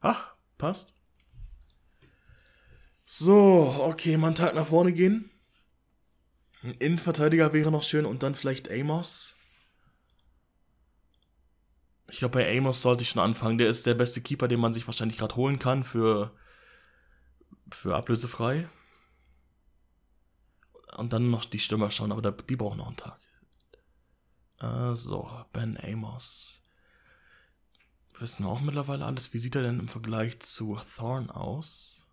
Ach, passt. So, okay, mal einen Tag nach vorne gehen. Ein Innenverteidiger wäre noch schön und dann vielleicht Amos. Ich glaube, bei Amos sollte ich schon anfangen. Der ist der beste Keeper, den man sich wahrscheinlich gerade holen kann für, für ablösefrei. Und dann noch die Stürmer schauen, aber die brauchen noch einen Tag. Äh, so, Ben Amos. Wissen wir auch mittlerweile alles. Wie sieht er denn im Vergleich zu Thorn aus?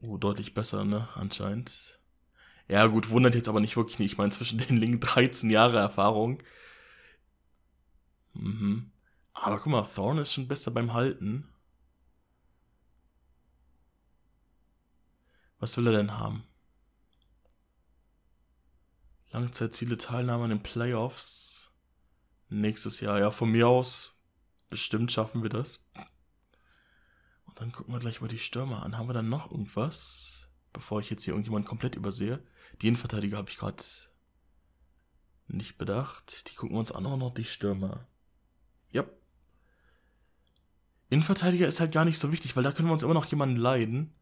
Oh, deutlich besser, ne? Anscheinend. Ja, gut, wundert jetzt aber nicht wirklich nicht. Ne? Ich meine, zwischen den Linken 13 Jahre Erfahrung. Mhm. Aber guck mal, Thorn ist schon besser beim Halten. Was will er denn haben? Langzeitziele Teilnahme an den Playoffs. Nächstes Jahr, ja, von mir aus. Bestimmt schaffen wir das. Und dann gucken wir gleich mal die Stürmer an. Haben wir dann noch irgendwas? Bevor ich jetzt hier irgendjemanden komplett übersehe. Die Innenverteidiger habe ich gerade nicht bedacht. Die gucken wir uns auch noch die Stürmer. an. Ja. Innenverteidiger ist halt gar nicht so wichtig, weil da können wir uns immer noch jemanden leiden.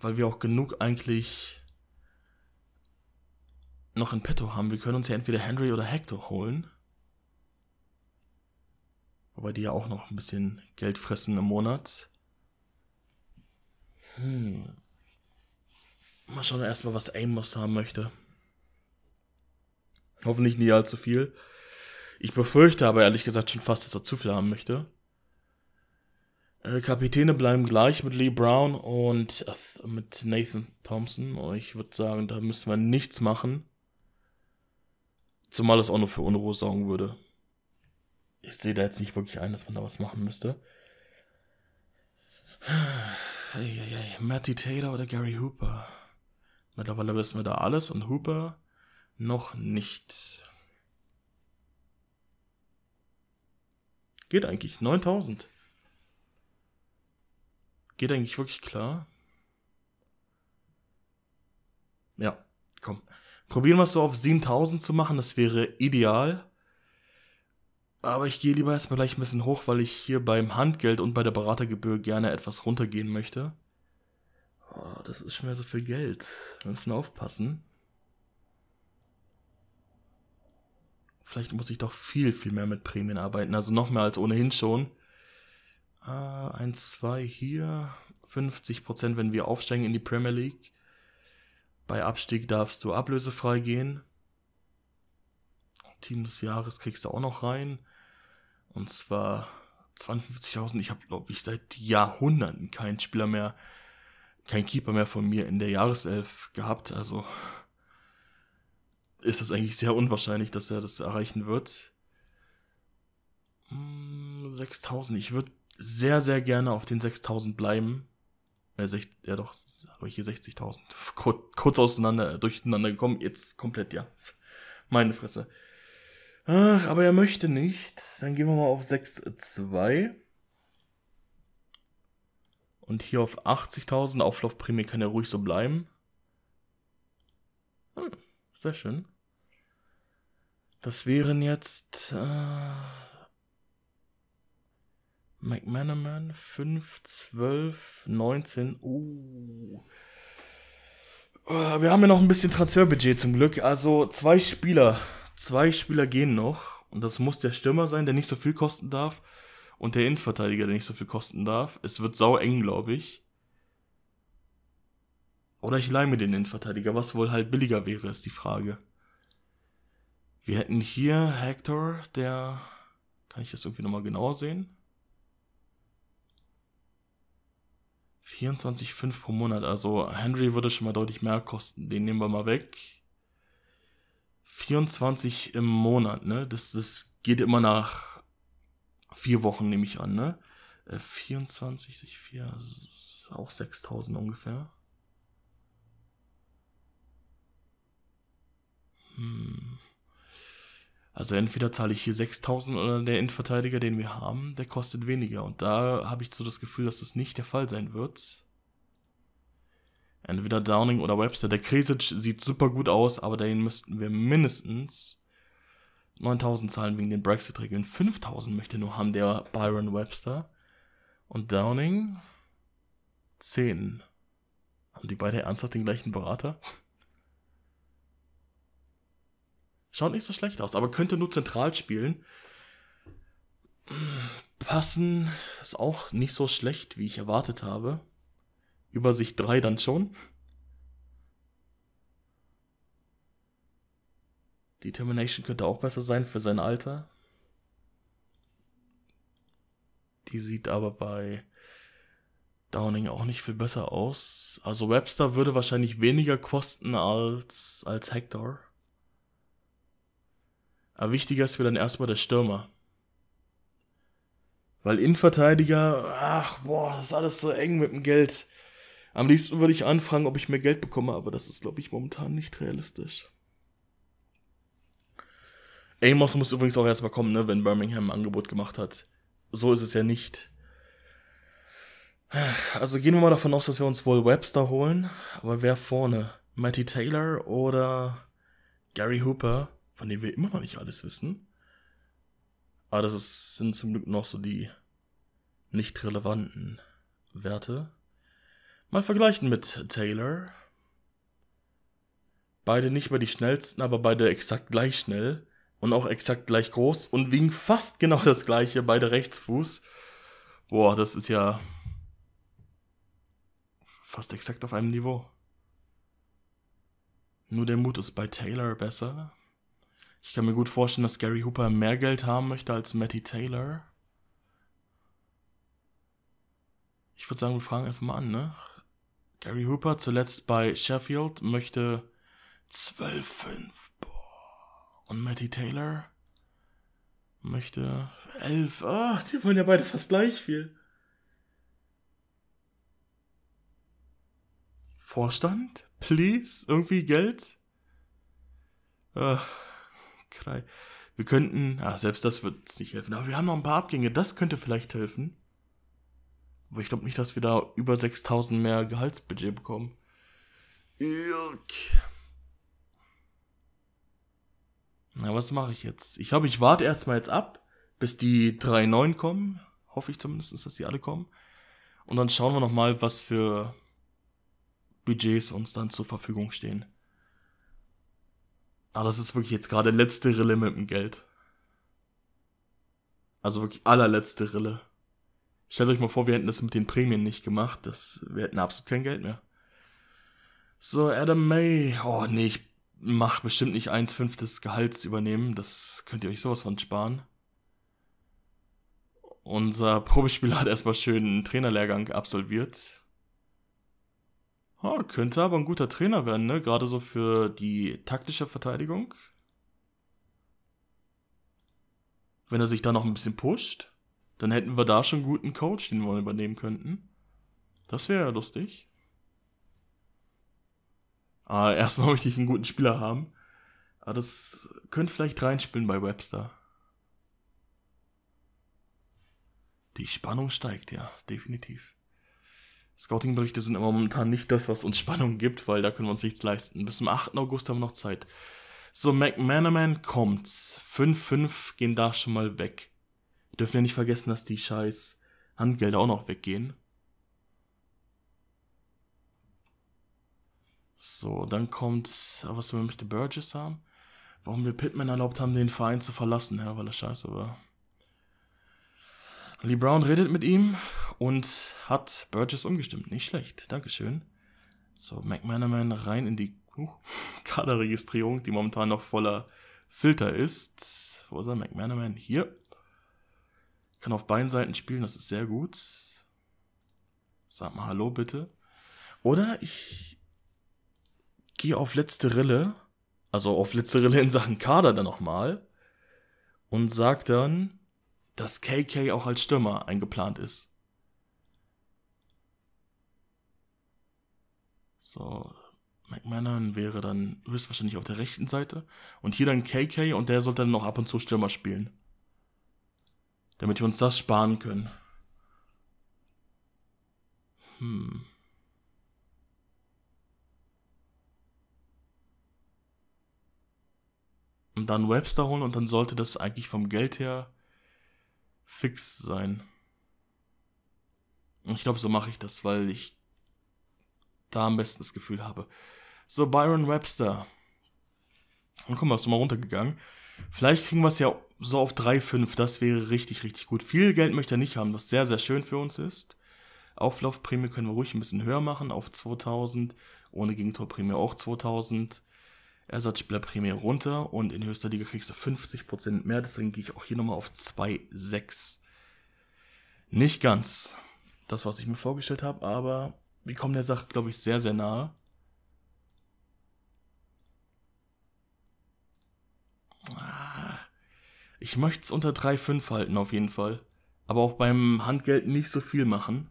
Weil wir auch genug eigentlich noch in petto haben. Wir können uns ja entweder Henry oder Hector holen. Wobei die ja auch noch ein bisschen Geld fressen im Monat. Hm. Mal schauen erstmal, was Amos haben möchte. Hoffentlich nie allzu viel. Ich befürchte aber ehrlich gesagt schon fast, dass er zu viel haben möchte. Äh, Kapitäne bleiben gleich mit Lee Brown und äh, mit Nathan Thompson. Ich würde sagen, da müssen wir nichts machen. Zumal es auch nur für Unruhe sorgen würde. Ich sehe da jetzt nicht wirklich ein, dass man da was machen müsste. Matty Taylor oder Gary Hooper. Mittlerweile wissen wir da alles und Hooper noch nicht. Geht eigentlich. 9000. Geht eigentlich wirklich klar? Ja, komm. Probieren wir es so auf 7000 zu machen. Das wäre ideal. Aber ich gehe lieber erstmal gleich ein bisschen hoch, weil ich hier beim Handgeld und bei der Beratergebühr gerne etwas runtergehen möchte. Oh, das ist schon wieder so viel Geld. Wir müssen aufpassen. vielleicht muss ich doch viel, viel mehr mit Prämien arbeiten. Also noch mehr als ohnehin schon. Äh, 1, 2 hier. 50%, wenn wir aufsteigen in die Premier League. Bei Abstieg darfst du ablösefrei gehen. Team des Jahres kriegst du auch noch rein. Und zwar 52.000. Ich habe, glaube ich, seit Jahrhunderten keinen Spieler mehr, keinen Keeper mehr von mir in der Jahreself gehabt. Also ist es eigentlich sehr unwahrscheinlich, dass er das erreichen wird. 6000. Hm, ich würde sehr, sehr gerne auf den 6000 bleiben. Äh, 6, ja doch, habe ich hier 60.000. Kur kurz auseinander, äh, durcheinander gekommen. Jetzt komplett, ja. Meine Fresse. Ach, aber er möchte nicht. Dann gehen wir mal auf 6,2. Und hier auf 80.000. Auflaufprämie kann er ruhig so bleiben. Hm. Sehr schön. Das wären jetzt äh, McManaman 5, 12, 19. Uh. Wir haben ja noch ein bisschen Transferbudget zum Glück. Also zwei Spieler. Zwei Spieler gehen noch. Und das muss der Stürmer sein, der nicht so viel kosten darf. Und der Innenverteidiger, der nicht so viel kosten darf. Es wird sau eng, glaube ich. Oder ich leihe mir den Innenverteidiger, was wohl halt billiger wäre, ist die Frage. Wir hätten hier Hector, der... Kann ich das irgendwie nochmal genauer sehen? 24,5 pro Monat, also Henry würde schon mal deutlich mehr kosten. Den nehmen wir mal weg. 24 im Monat, ne? Das, das geht immer nach vier Wochen, nehme ich an, ne? 24 äh, durch 4, auch 6000 ungefähr. Hm. Also entweder zahle ich hier 6000 oder der Innenverteidiger, den wir haben, der kostet weniger. Und da habe ich so das Gefühl, dass das nicht der Fall sein wird. Entweder Downing oder Webster. Der Kresic sieht super gut aus, aber den müssten wir mindestens 9000 zahlen wegen den Brexit-Regeln. 5000 möchte nur haben der Byron Webster. Und Downing 10. Haben die beide ernsthaft den gleichen Berater? Schaut nicht so schlecht aus, aber könnte nur zentral spielen. Passen ist auch nicht so schlecht, wie ich erwartet habe. Übersicht 3 dann schon. Determination könnte auch besser sein für sein Alter. Die sieht aber bei Downing auch nicht viel besser aus. Also Webster würde wahrscheinlich weniger kosten als, als Hector. Aber wichtiger ist mir dann erstmal der Stürmer. Weil Innenverteidiger, ach boah, das ist alles so eng mit dem Geld. Am liebsten würde ich anfragen, ob ich mehr Geld bekomme, aber das ist, glaube ich, momentan nicht realistisch. Amos muss übrigens auch erstmal kommen, ne, wenn Birmingham ein Angebot gemacht hat. So ist es ja nicht. Also gehen wir mal davon aus, dass wir uns wohl Webster holen. Aber wer vorne? Matty Taylor oder Gary Hooper? von dem wir immer noch nicht alles wissen. Aber das ist, sind zum Glück noch so die nicht relevanten Werte. Mal vergleichen mit Taylor. Beide nicht mehr die schnellsten, aber beide exakt gleich schnell und auch exakt gleich groß und wiegen fast genau das gleiche, beide Rechtsfuß. Boah, das ist ja fast exakt auf einem Niveau. Nur der Mut ist bei Taylor besser. Ich kann mir gut vorstellen, dass Gary Hooper mehr Geld haben möchte als Matty Taylor. Ich würde sagen, wir fragen einfach mal an, ne? Gary Hooper, zuletzt bei Sheffield, möchte 12,5. Und Matty Taylor möchte 11. Ach, die wollen ja beide fast gleich viel. Vorstand? Please? Irgendwie Geld? Ach. Krei. Wir könnten, ah, selbst das wird uns nicht helfen, aber wir haben noch ein paar Abgänge, das könnte vielleicht helfen. Aber ich glaube nicht, dass wir da über 6000 mehr Gehaltsbudget bekommen. Okay. Na, was mache ich jetzt? Ich glaube, ich warte erstmal jetzt ab, bis die 3.9 kommen. Hoffe ich zumindest, dass die alle kommen. Und dann schauen wir nochmal, was für Budgets uns dann zur Verfügung stehen. Aber ah, das ist wirklich jetzt gerade letzte Rille mit dem Geld. Also wirklich allerletzte Rille. Stellt euch mal vor, wir hätten das mit den Prämien nicht gemacht. Das, wir hätten absolut kein Geld mehr. So, Adam May. Oh, nee, ich mach bestimmt nicht eins fünftes Gehalts übernehmen. Das könnt ihr euch sowas von sparen. Unser Probespieler hat erstmal schön einen Trainerlehrgang absolviert. Oh, könnte aber ein guter Trainer werden, ne? Gerade so für die taktische Verteidigung. Wenn er sich da noch ein bisschen pusht, dann hätten wir da schon einen guten Coach, den wir übernehmen könnten. Das wäre ja lustig. Ah, erstmal möchte ich einen guten Spieler haben. Aber ah, das könnte vielleicht reinspielen bei Webster. Die Spannung steigt, ja, definitiv. Scouting-Berichte sind aber momentan nicht das, was uns Spannung gibt, weil da können wir uns nichts leisten. Bis zum 8. August haben wir noch Zeit. So, McManaman kommt. 5-5 gehen da schon mal weg. Wir dürfen ja nicht vergessen, dass die scheiß Handgelder auch noch weggehen. So, dann kommt, ah, was wir mit Burgess haben. Warum wir Pittman erlaubt haben, den Verein zu verlassen, ja, weil er scheiße war. Lee Brown redet mit ihm und hat Burgess umgestimmt. Nicht schlecht, Dankeschön. So, McManaman rein in die uh, Kaderregistrierung, die momentan noch voller Filter ist. Wo ist er? McManaman hier. Kann auf beiden Seiten spielen, das ist sehr gut. Sag mal Hallo bitte. Oder ich gehe auf letzte Rille, also auf letzte Rille in Sachen Kader dann nochmal und sag dann, dass KK auch als Stürmer eingeplant ist. So, McManon wäre dann höchstwahrscheinlich auf der rechten Seite. Und hier dann KK und der sollte dann noch ab und zu Stürmer spielen. Damit wir uns das sparen können. Hm. Und dann Webster holen und dann sollte das eigentlich vom Geld her fix sein. Ich glaube, so mache ich das, weil ich da am besten das Gefühl habe. So, Byron Webster. Und guck mal, ist mal runtergegangen. Vielleicht kriegen wir es ja so auf 3,5. Das wäre richtig, richtig gut. Viel Geld möchte er nicht haben, was sehr, sehr schön für uns ist. Auflaufprämie können wir ruhig ein bisschen höher machen, auf 2000. Ohne Gegentorprämie auch 2000. Ersatzspieler Ersatzspielerprämie runter und in höchster Liga kriegst du 50% mehr. Deswegen gehe ich auch hier nochmal auf 2,6. Nicht ganz das, was ich mir vorgestellt habe, aber wir kommen der Sache, glaube ich, sehr, sehr nahe. Ah, ich möchte es unter 3,5 halten, auf jeden Fall. Aber auch beim Handgeld nicht so viel machen.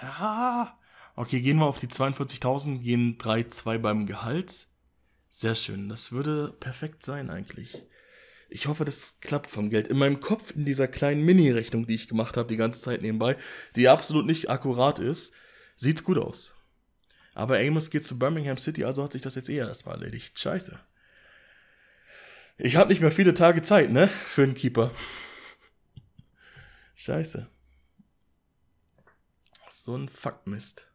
Ja, ah, Okay, gehen wir auf die 42.000, gehen 3-2 beim Gehalt. Sehr schön, das würde perfekt sein eigentlich. Ich hoffe, das klappt vom Geld. In meinem Kopf, in dieser kleinen Mini-Rechnung, die ich gemacht habe, die ganze Zeit nebenbei, die absolut nicht akkurat ist, sieht's gut aus. Aber Amos geht zu Birmingham City, also hat sich das jetzt eher erstmal erledigt. Scheiße. Ich habe nicht mehr viele Tage Zeit, ne? Für einen Keeper. Scheiße. So ein Fuckmist.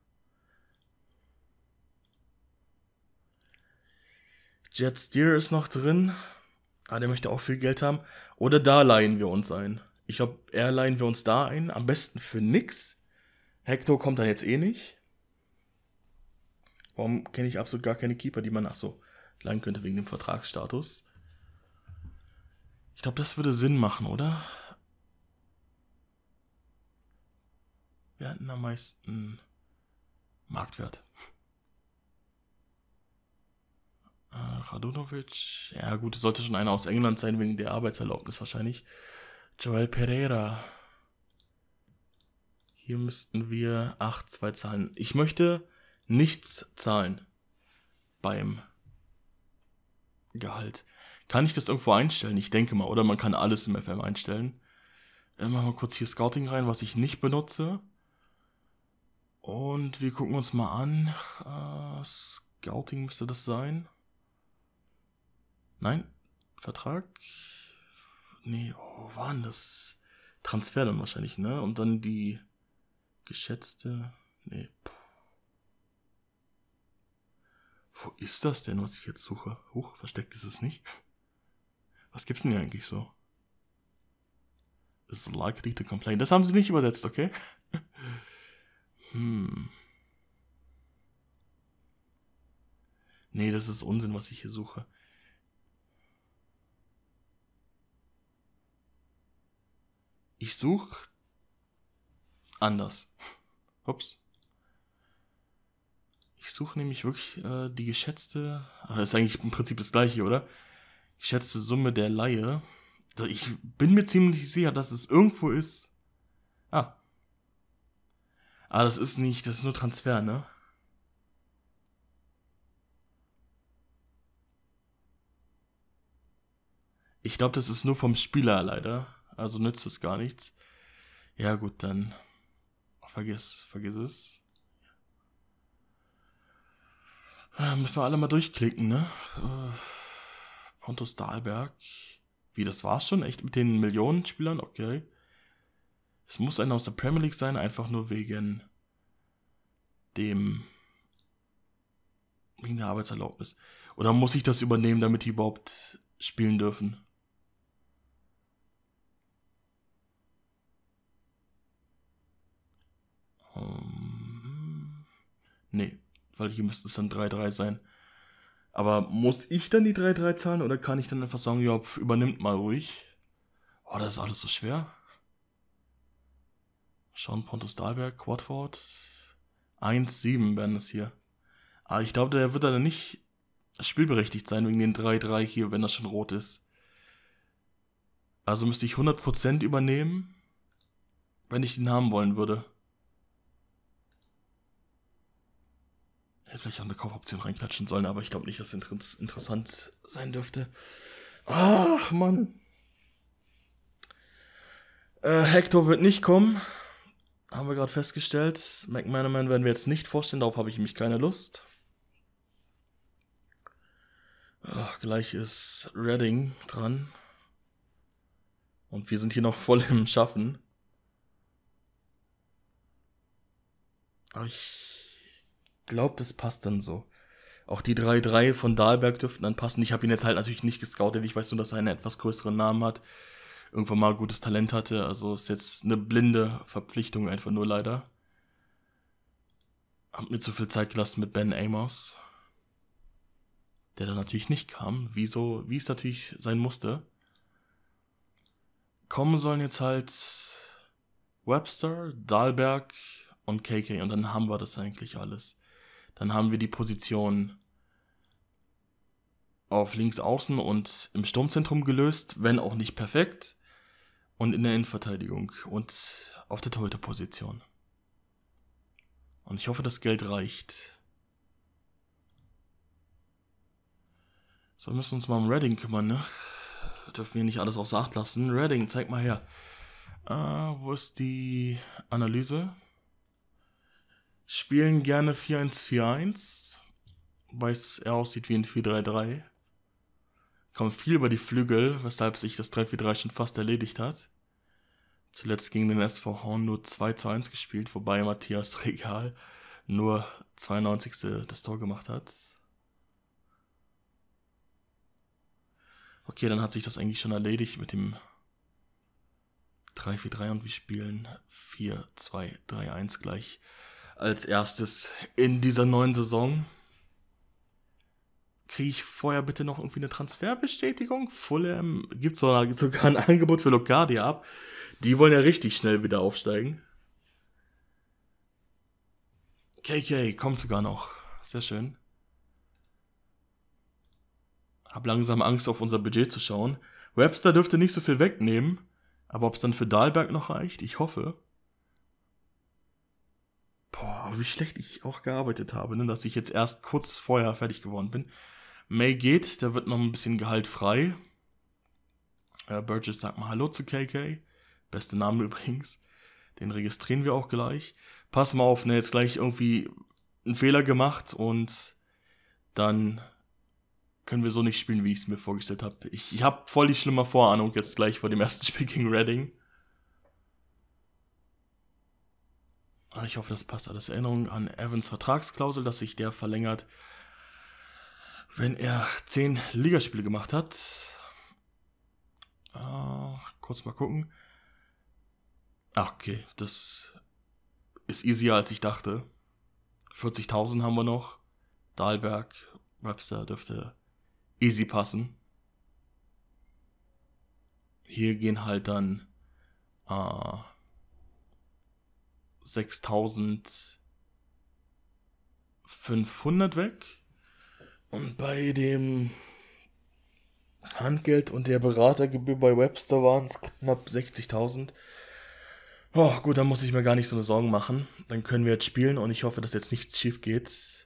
Jet Steer ist noch drin. Ah, der möchte auch viel Geld haben. Oder da leihen wir uns ein. Ich glaube, er leihen wir uns da ein. Am besten für nix. Hector kommt dann jetzt eh nicht. Warum kenne ich absolut gar keine Keeper, die man ach so leihen könnte wegen dem Vertragsstatus? Ich glaube, das würde Sinn machen, oder? Wir hatten am meisten Marktwert. Äh, Radunovic, ja gut, es sollte schon einer aus England sein, wegen der Arbeitserlaubnis wahrscheinlich. Joel Pereira. Hier müssten wir 8, 2 zahlen. Ich möchte nichts zahlen beim Gehalt. Kann ich das irgendwo einstellen? Ich denke mal, oder man kann alles im FM einstellen. Äh, machen wir kurz hier Scouting rein, was ich nicht benutze. Und wir gucken uns mal an. Äh, Scouting müsste das sein. Nein, Vertrag. Nee, oh, waren das? Transfer dann wahrscheinlich, ne? Und dann die geschätzte. Nee. Puh. Wo ist das denn, was ich jetzt suche? Huch, versteckt ist es nicht. Was gibt's denn hier eigentlich so? Is likely to complain. Das haben sie nicht übersetzt, okay? hm. Nee, das ist Unsinn, was ich hier suche. Ich suche anders. Ups. Ich suche nämlich wirklich äh, die geschätzte. Ah, ist eigentlich im Prinzip das gleiche, oder? Geschätzte Summe der Laie. Ich bin mir ziemlich sicher, dass es irgendwo ist. Ah. Ah, das ist nicht, das ist nur Transfer, ne? Ich glaube, das ist nur vom Spieler leider also nützt es gar nichts. Ja gut, dann vergiss, vergiss es. Äh, müssen wir alle mal durchklicken, ne? Äh, Pontus Dahlberg. Wie, das war's schon? Echt mit den Millionenspielern? Okay. Es muss einer aus der Premier League sein, einfach nur wegen dem wegen der Arbeitserlaubnis. Oder muss ich das übernehmen, damit die überhaupt spielen dürfen? Nee, weil hier müsste es dann 3-3 sein. Aber muss ich dann die 3-3 zahlen oder kann ich dann einfach sagen, ja, übernimmt mal ruhig? Oh, das ist alles so schwer. Schauen, Pontus Dahlberg, Quadford. 1-7 werden es hier. Aber ich glaube, der wird dann nicht spielberechtigt sein wegen den 3-3 hier, wenn das schon rot ist. Also müsste ich 100% übernehmen, wenn ich den haben wollen würde. vielleicht auch eine Kaufoption reinklatschen sollen, aber ich glaube nicht, dass es interessant sein dürfte. Ach, Mann. Äh, Hector wird nicht kommen. Haben wir gerade festgestellt. McManaman werden wir jetzt nicht vorstellen, darauf habe ich mich keine Lust. Ach, gleich ist Redding dran. Und wir sind hier noch voll im Schaffen. Aber ich glaube, das passt dann so. Auch die 3-3 von Dahlberg dürften dann passen. Ich habe ihn jetzt halt natürlich nicht gescoutet. Ich weiß nur, dass er einen etwas größeren Namen hat. Irgendwann mal gutes Talent hatte. Also ist jetzt eine blinde Verpflichtung einfach nur leider. Hab mir zu viel Zeit gelassen mit Ben Amos. Der dann natürlich nicht kam. Wieso, wie es natürlich sein musste. Kommen sollen jetzt halt Webster, Dahlberg und KK. Und dann haben wir das eigentlich alles. Dann haben wir die Position auf links außen und im Sturmzentrum gelöst, wenn auch nicht perfekt. Und in der Innenverteidigung und auf der Torhüterposition. Und ich hoffe, das Geld reicht. So, wir müssen uns mal um Redding kümmern, ne? Dürfen wir nicht alles außer Acht lassen. Redding, zeig mal her. Ah, wo ist die Analyse? spielen gerne 4-1-4-1, weil es eher aussieht wie ein 4-3-3. Kommt viel über die Flügel, weshalb sich das 3-4-3 schon fast erledigt hat. Zuletzt gegen den SV Horn nur 2 1 gespielt, wobei Matthias Regal nur 92. das Tor gemacht hat. Okay, dann hat sich das eigentlich schon erledigt mit dem 3-4-3 und wir spielen 4-2-3-1 gleich als erstes in dieser neuen Saison. Kriege ich vorher bitte noch irgendwie eine Transferbestätigung? Fulham gibt sogar, sogar ein Angebot für Locardia ab. Die wollen ja richtig schnell wieder aufsteigen. KK kommt sogar noch. Sehr schön. Hab langsam Angst, auf unser Budget zu schauen. Webster dürfte nicht so viel wegnehmen, aber ob es dann für Dahlberg noch reicht, ich hoffe aber wie schlecht ich auch gearbeitet habe, ne? dass ich jetzt erst kurz vorher fertig geworden bin. May geht, da wird noch ein bisschen Gehalt frei. Äh, Burgess sagt mal Hallo zu KK. Beste Name übrigens. Den registrieren wir auch gleich. Pass mal auf, ne, jetzt gleich irgendwie einen Fehler gemacht und dann können wir so nicht spielen, wie ich es mir vorgestellt habe. Ich, ich habe voll die schlimme Vorahnung jetzt gleich vor dem ersten Spiel gegen Redding. Ah, ich hoffe, das passt alles. Erinnerung an Evans Vertragsklausel, dass sich der verlängert, wenn er 10 Ligaspiele gemacht hat. Ah, kurz mal gucken. Ach, okay, das ist easier als ich dachte. 40.000 haben wir noch. Dahlberg, Webster dürfte easy passen. Hier gehen halt dann äh, 6500 weg. Und bei dem Handgeld und der Beratergebühr bei Webster waren es knapp 60.000. Oh, gut, dann muss ich mir gar nicht so eine Sorgen machen. Dann können wir jetzt spielen und ich hoffe, dass jetzt nichts schief geht.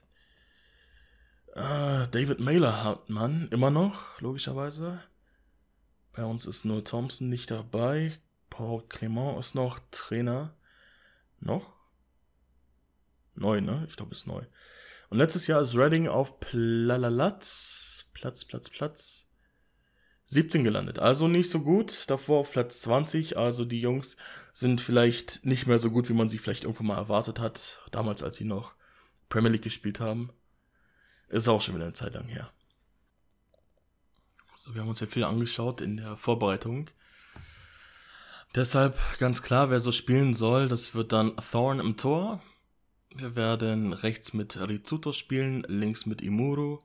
Uh, David Mailer hat man immer noch, logischerweise. Bei uns ist nur Thompson nicht dabei. Paul Clement ist noch Trainer. Noch? Neu, ne? Ich glaube, ist neu. Und letztes Jahr ist Reading auf Plalatz, Platz, Platz, Platz 17 gelandet. Also nicht so gut. Davor auf Platz 20. Also die Jungs sind vielleicht nicht mehr so gut, wie man sie vielleicht irgendwann mal erwartet hat. Damals, als sie noch Premier League gespielt haben. Ist auch schon wieder eine Zeit lang her. So, wir haben uns ja viel angeschaut in der Vorbereitung. Deshalb ganz klar, wer so spielen soll, das wird dann Thorn im Tor. Wir werden rechts mit Rizzuto spielen, links mit Imuru.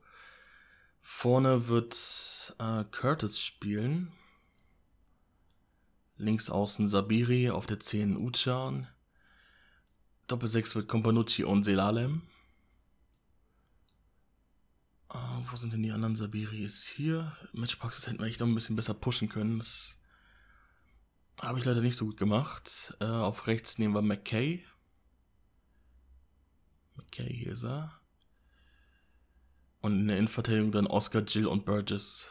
Vorne wird äh, Curtis spielen. Links außen Sabiri, auf der 10 Uchan. Doppel 6 wird Kompanucci und Selalem. Uh, wo sind denn die anderen? Sabiri ist hier. Matchboxes hätten wir echt noch ein bisschen besser pushen können. Das habe ich leider nicht so gut gemacht. Äh, auf rechts nehmen wir McKay. McKay, hier ist er. Und in der Innenverteidigung dann Oscar, Jill und Burgess.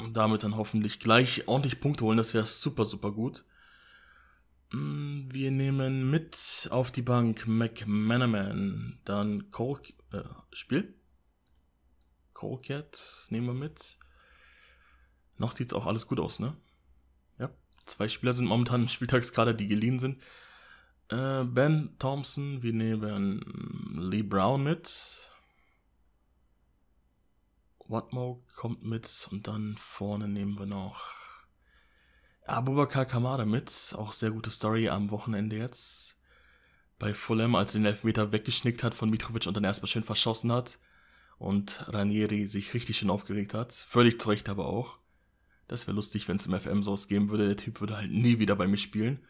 Und damit dann hoffentlich gleich ordentlich Punkte holen. Das wäre super, super gut. Mm, wir nehmen mit auf die Bank McManaman. Dann Cole... Äh, Spiel? Cole Cat nehmen wir mit. Noch sieht's auch alles gut aus, ne? Zwei Spieler sind momentan im Spieltagskader, die geliehen sind. Äh, ben Thompson, wir nehmen Lee Brown mit. Watmo kommt mit und dann vorne nehmen wir noch Abubakar Kamada mit. Auch sehr gute Story am Wochenende jetzt. Bei Fulham, als er den Elfmeter weggeschnickt hat von Mitrovic und dann erstmal schön verschossen hat. Und Ranieri sich richtig schön aufgeregt hat. Völlig zu Recht aber auch. Das wäre lustig, wenn es im FM sowas geben würde. Der Typ würde halt nie wieder bei mir spielen.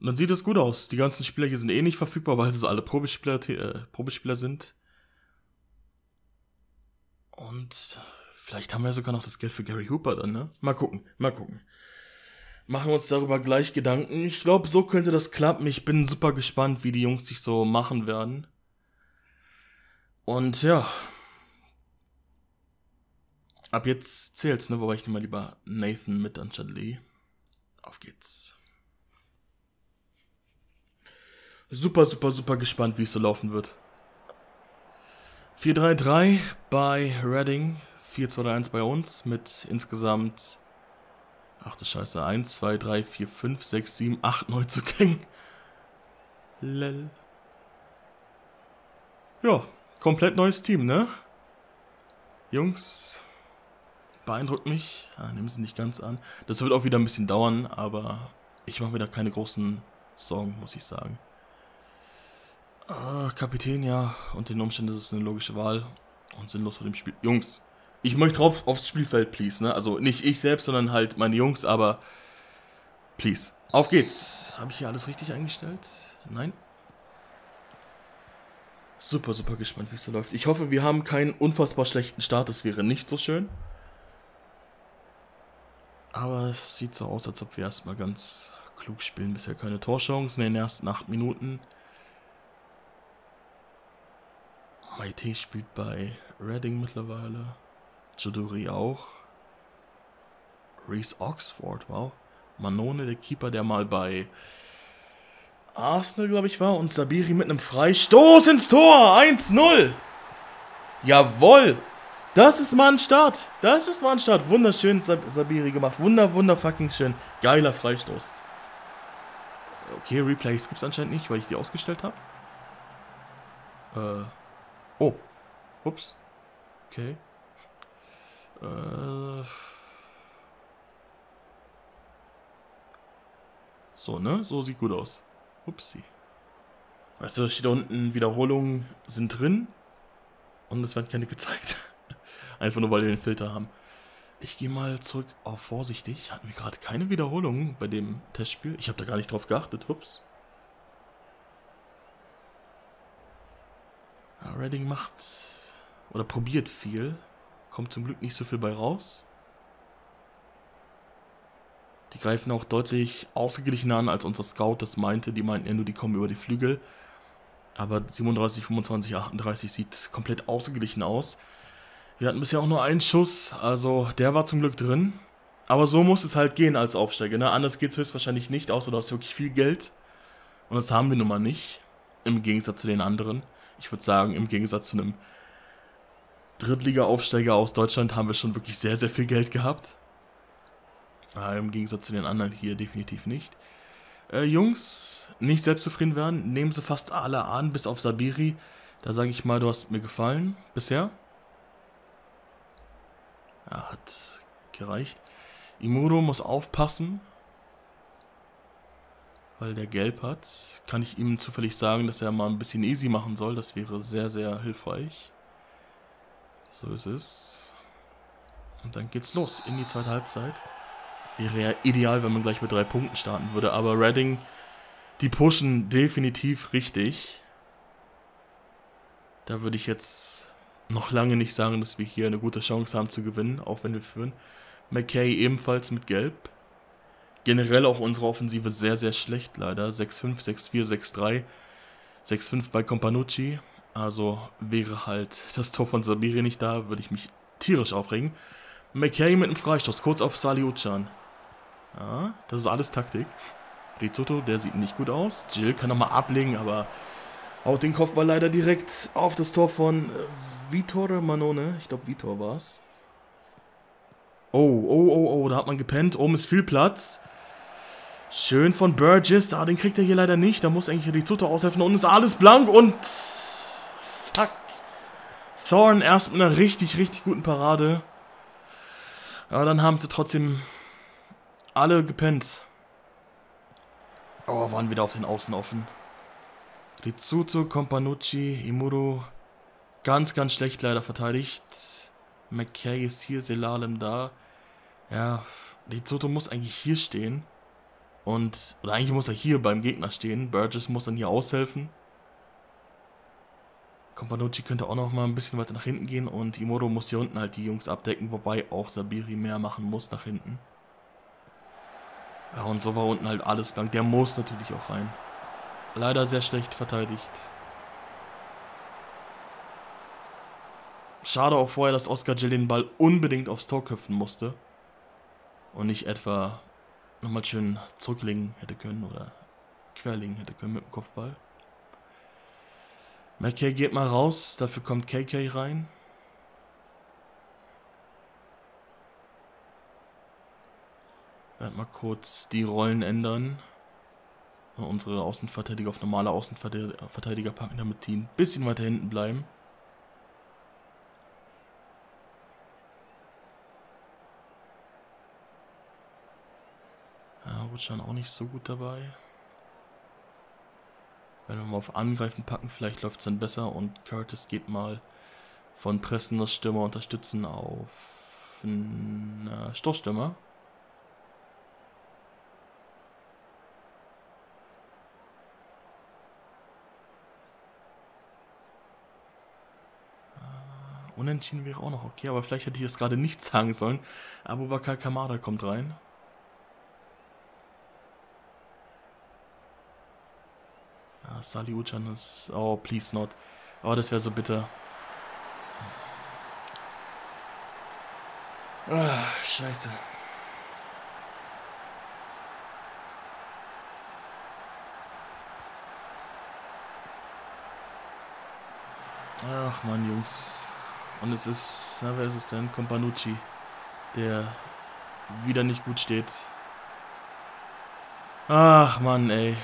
Und dann sieht es gut aus. Die ganzen Spieler hier sind eh nicht verfügbar, weil es alle Probespieler, äh, Probespieler sind. Und vielleicht haben wir sogar noch das Geld für Gary Hooper dann, ne? Mal gucken, mal gucken. Machen wir uns darüber gleich Gedanken. Ich glaube, so könnte das klappen. Ich bin super gespannt, wie die Jungs sich so machen werden. Und ja, Ab jetzt zählt's, ne? Wobei ich nehme mal lieber Nathan mit anstatt Lee. Auf geht's. Super, super, super gespannt, wie es so laufen wird. 4-3-3 bei Redding. 4-2-1 bei uns mit insgesamt, ach du Scheiße, 1, 2, 3, 4, 5, 6, 7, 8 Neuzugängen. Lel. Ja, komplett neues Team, ne? Jungs, beeindruckt mich. Ah, nehmen sie nicht ganz an. Das wird auch wieder ein bisschen dauern, aber ich mache mir da keine großen Sorgen, muss ich sagen. Ah, Kapitän, ja. Unter den Umständen ist es eine logische Wahl und sinnlos vor dem Spiel. Jungs, ich möchte drauf aufs Spielfeld, please. Ne? Also nicht ich selbst, sondern halt meine Jungs, aber please. Auf geht's. Habe ich hier alles richtig eingestellt? Nein? Super, super gespannt, wie es da läuft. Ich hoffe, wir haben keinen unfassbar schlechten Start. Das wäre nicht so schön. Aber es sieht so aus, als ob wir erstmal ganz klug spielen. Bisher keine Torchancen in den ersten 8 Minuten. Maite spielt bei Reading mittlerweile. Joduri auch. Reese Oxford, wow. Manone, der Keeper, der mal bei Arsenal, glaube ich, war. Und Sabiri mit einem Freistoß ins Tor. 1-0. Jawoll. Das ist mal ein Start. Das ist mal ein Start. Wunderschön Sab Sabiri gemacht. Wunder, wunder fucking schön. Geiler Freistoß. Okay, Replays gibt es anscheinend nicht, weil ich die ausgestellt habe. Äh. Oh. Ups. Okay. Äh. So, ne? So sieht gut aus. Upsi. Weißt du, da steht da unten Wiederholungen sind drin. Und es werden keine gezeigt. Einfach nur, weil wir den Filter haben. Ich gehe mal zurück auf oh, vorsichtig. Hatten wir gerade keine Wiederholung bei dem Testspiel? Ich habe da gar nicht drauf geachtet. Ups. Ah, Redding macht oder probiert viel. Kommt zum Glück nicht so viel bei raus. Die greifen auch deutlich ausgeglichener an, als unser Scout das meinte. Die meinten ja nur, die kommen über die Flügel. Aber 37, 25, 38 sieht komplett ausgeglichen aus. Wir hatten bisher auch nur einen Schuss, also der war zum Glück drin. Aber so muss es halt gehen als Aufsteiger, ne? Anders geht es höchstwahrscheinlich nicht, außer du hast wirklich viel Geld. Und das haben wir nun mal nicht. Im Gegensatz zu den anderen. Ich würde sagen, im Gegensatz zu einem Drittliga-Aufsteiger aus Deutschland haben wir schon wirklich sehr, sehr viel Geld gehabt. Ah, Im Gegensatz zu den anderen hier definitiv nicht. Äh, Jungs, nicht selbstzufrieden werden. Nehmen sie fast alle an, bis auf Sabiri. Da sage ich mal, du hast mir gefallen bisher. Ja, hat gereicht. Imuro muss aufpassen, weil der gelb hat. Kann ich ihm zufällig sagen, dass er mal ein bisschen easy machen soll. Das wäre sehr, sehr hilfreich. So ist es. Und dann geht's los in die zweite Halbzeit. Wäre ja ideal, wenn man gleich mit drei Punkten starten würde. Aber Redding, die pushen definitiv richtig. Da würde ich jetzt noch lange nicht sagen, dass wir hier eine gute Chance haben zu gewinnen, auch wenn wir führen. McKay ebenfalls mit Gelb. Generell auch unsere Offensive sehr, sehr schlecht leider. 6-5, 6-4, 6-3, 6-5 bei Companucci. Also wäre halt das Tor von Sabiri nicht da, würde ich mich tierisch aufregen. McKay mit einem Freistoß, kurz auf Sali Uchan. Ja, das ist alles Taktik. Rizzotto, der sieht nicht gut aus. Jill kann nochmal ablegen, aber haut den Kopfball leider direkt auf das Tor von äh, Vitor Manone. Ich glaube, Vitor war es. Oh, oh, oh, oh, da hat man gepennt. Oben ist viel Platz. Schön von Burgess. Ah, den kriegt er hier leider nicht. Da muss eigentlich die Rizzuto aushelfen. Und ist alles blank und... Fuck. Thorn erst mit einer richtig, richtig guten Parade. Aber dann haben sie trotzdem alle gepennt. Oh, waren wieder auf den Außen offen. Rizzuto, Companucci, Imuro. Ganz, ganz schlecht leider verteidigt. McKay ist hier, Selalem da. Ja, Rizzuto muss eigentlich hier stehen. Und, oder eigentlich muss er hier beim Gegner stehen. Burgess muss dann hier aushelfen. Companucci könnte auch noch mal ein bisschen weiter nach hinten gehen und Imuro muss hier unten halt die Jungs abdecken, wobei auch Sabiri mehr machen muss nach hinten. Ja, und so war unten halt alles blank. Der muss natürlich auch rein. Leider sehr schlecht verteidigt. Schade auch vorher, dass Oscar Jill den Ball unbedingt aufs Tor köpfen musste. Und nicht etwa nochmal schön zurücklegen hätte können oder querlegen hätte können mit dem Kopfball. McKay geht mal raus, dafür kommt KK rein. Werd mal kurz die Rollen ändern unsere Außenverteidiger auf normale Außenverteidiger packen, damit die ein bisschen weiter hinten bleiben. Rutschan auch nicht so gut dabei. Wenn wir mal auf Angreifen packen, vielleicht läuft es dann besser und Curtis geht mal von Pressen das Stürmer unterstützen auf äh, Stoßstürmer. Unentschieden wäre auch noch okay, aber vielleicht hätte ich das gerade nicht sagen sollen. Abubakar Kamada kommt rein. Ah, Sali Ucan ist... Oh, please not. Oh, das wäre so bitter. Ah, scheiße. Ach man, Jungs. Und es ist, na, wer ist es denn? Companucci, der wieder nicht gut steht. Ach Mann, ey.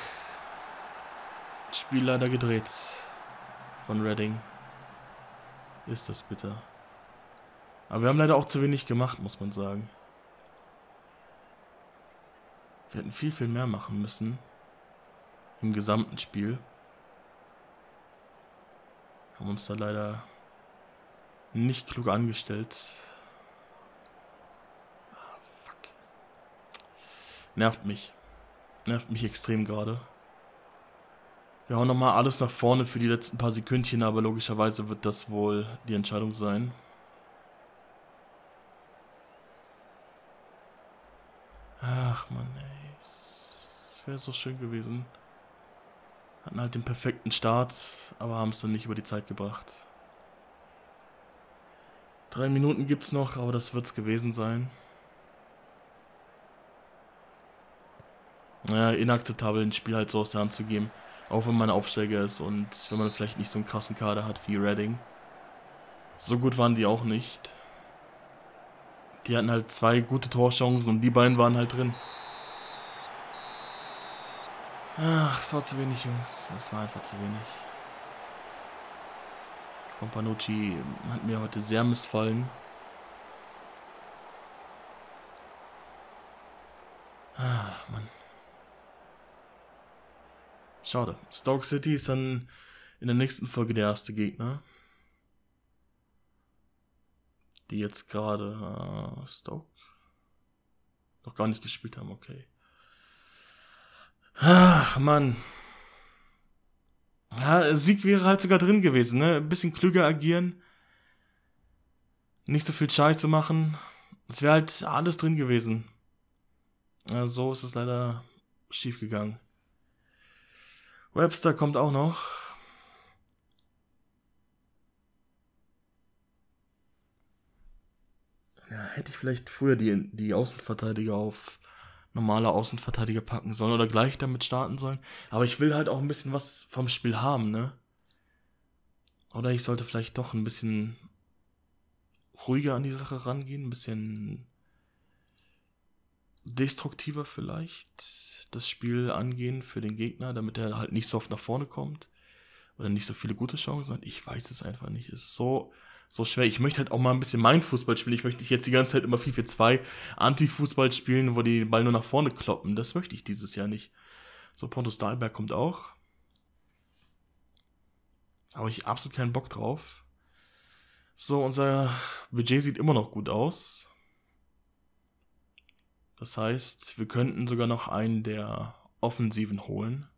Spiel leider gedreht. Von Redding. Ist das bitter. Aber wir haben leider auch zu wenig gemacht, muss man sagen. Wir hätten viel, viel mehr machen müssen. Im gesamten Spiel. Haben uns da leider nicht klug angestellt. Ah, fuck. Nervt mich. Nervt mich extrem gerade. Wir hauen nochmal alles nach vorne für die letzten paar Sekündchen, aber logischerweise wird das wohl die Entscheidung sein. Ach man, ey. Das wäre so schön gewesen. Hatten halt den perfekten Start, aber haben es dann nicht über die Zeit gebracht. Drei Minuten gibt's noch, aber das wird's gewesen sein. Naja, inakzeptabel, ein Spiel halt so aus der Hand zu geben. Auch wenn man Aufsteiger ist und wenn man vielleicht nicht so einen krassen Kader hat wie Redding. So gut waren die auch nicht. Die hatten halt zwei gute Torchancen und die beiden waren halt drin. Ach, es war zu wenig, Jungs. Es war einfach zu wenig. Companucci hat mir heute sehr missfallen. Ah, Mann. Schade. Stoke City ist dann in der nächsten Folge der erste Gegner. Die jetzt gerade äh, Stoke noch gar nicht gespielt haben, okay. Ach, Mann. Na, Sieg wäre halt sogar drin gewesen, ne? Ein bisschen klüger agieren. Nicht so viel Scheiße machen. Es wäre halt alles drin gewesen. Ja, so ist es leider schief gegangen. Webster kommt auch noch. Ja, hätte ich vielleicht früher die, die Außenverteidiger auf normale Außenverteidiger packen sollen oder gleich damit starten sollen. Aber ich will halt auch ein bisschen was vom Spiel haben, ne? Oder ich sollte vielleicht doch ein bisschen ruhiger an die Sache rangehen, ein bisschen destruktiver vielleicht das Spiel angehen für den Gegner, damit er halt nicht so oft nach vorne kommt oder nicht so viele gute Chancen hat. Ich weiß es einfach nicht. Es ist so so schwer. Ich möchte halt auch mal ein bisschen meinen Fußball spielen. Ich möchte nicht jetzt die ganze Zeit immer 4-4-2 Anti-Fußball spielen, wo die den Ball nur nach vorne kloppen. Das möchte ich dieses Jahr nicht. So, Pontus Dahlberg kommt auch. Habe ich absolut keinen Bock drauf. So, unser Budget sieht immer noch gut aus. Das heißt, wir könnten sogar noch einen der Offensiven holen.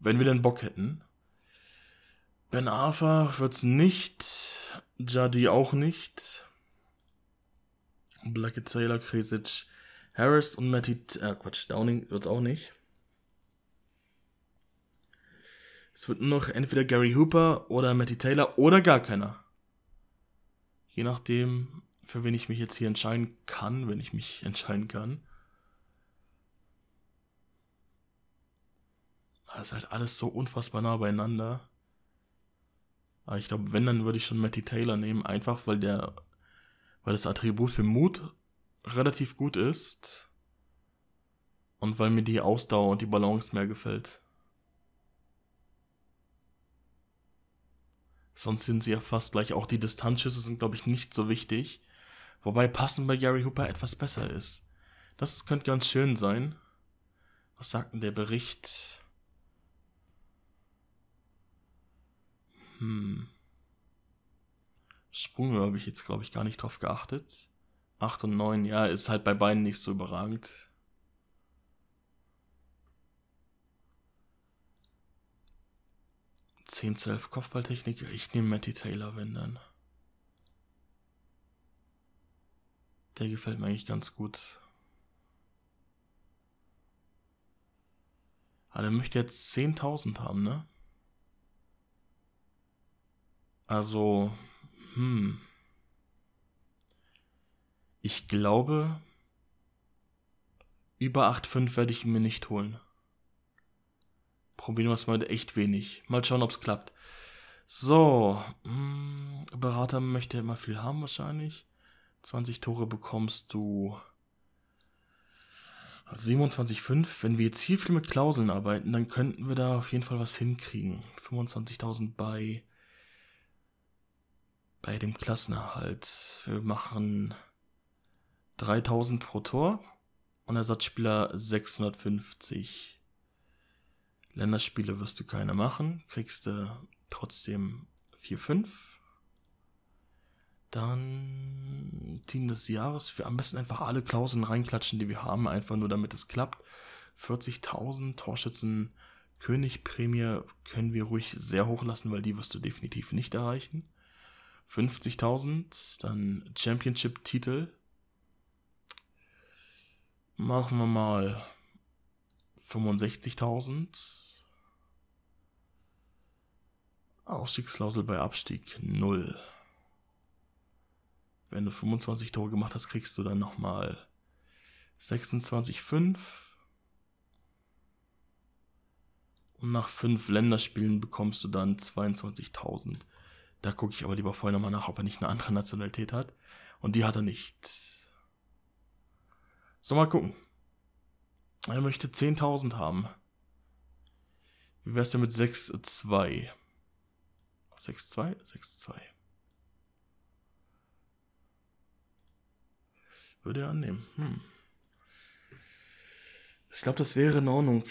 Wenn wir denn Bock hätten. Ben Arthur wird's nicht. Jadi auch nicht. Blackie Taylor, Kresic, Harris und Matty, äh, Quatsch, Downing wird's auch nicht. Es wird nur noch entweder Gary Hooper oder Matty Taylor oder gar keiner. Je nachdem, für wen ich mich jetzt hier entscheiden kann, wenn ich mich entscheiden kann. Das ist halt alles so unfassbar nah beieinander. Aber ich glaube, wenn, dann würde ich schon Matty Taylor nehmen, einfach weil der, weil das Attribut für Mut relativ gut ist und weil mir die Ausdauer und die Balance mehr gefällt. Sonst sind sie ja fast gleich. Auch die Distanzschüsse sind, glaube ich, nicht so wichtig. Wobei Passen bei Gary Hooper etwas besser ist. Das könnte ganz schön sein. Was sagt denn der Bericht? Hm. Sprung habe ich jetzt, glaube ich, gar nicht drauf geachtet. 8 und 9, ja, ist halt bei beiden nicht so überragend. Zehn zu Kopfballtechnik. Ich nehme Matty Taylor, wenn dann. Der gefällt mir eigentlich ganz gut. Ah, der möchte jetzt 10.000 haben, ne? Also, hm. Ich glaube, über 8,5 werde ich mir nicht holen. Probieren wir es mal echt wenig. Mal schauen, ob es klappt. So, hm, Berater möchte immer viel haben wahrscheinlich. 20 Tore bekommst du 27,5. Wenn wir jetzt hier viel mit Klauseln arbeiten, dann könnten wir da auf jeden Fall was hinkriegen. 25.000 bei bei dem Klassenerhalt. Wir machen 3000 pro Tor und Ersatzspieler 650. Länderspiele wirst du keine machen, kriegst du trotzdem 4, 5. Dann Team des Jahres. Wir am besten einfach alle Klauseln reinklatschen, die wir haben, einfach nur damit es klappt. 40.000 Torschützen Königprämie können wir ruhig sehr hoch lassen, weil die wirst du definitiv nicht erreichen. 50.000, dann Championship-Titel. Machen wir mal 65.000. Ausstiegsklausel bei Abstieg 0. Wenn du 25 Tore gemacht hast, kriegst du dann nochmal 26,5. Und nach 5 Länderspielen bekommst du dann 22.000. Da gucke ich aber lieber vorher nochmal nach, ob er nicht eine andere Nationalität hat. Und die hat er nicht. So, mal gucken. Er möchte 10.000 haben. Wie wär's denn mit 6,2? 6,2? 6,2. Würde er annehmen. Hm. Ich glaube, das wäre in Ordnung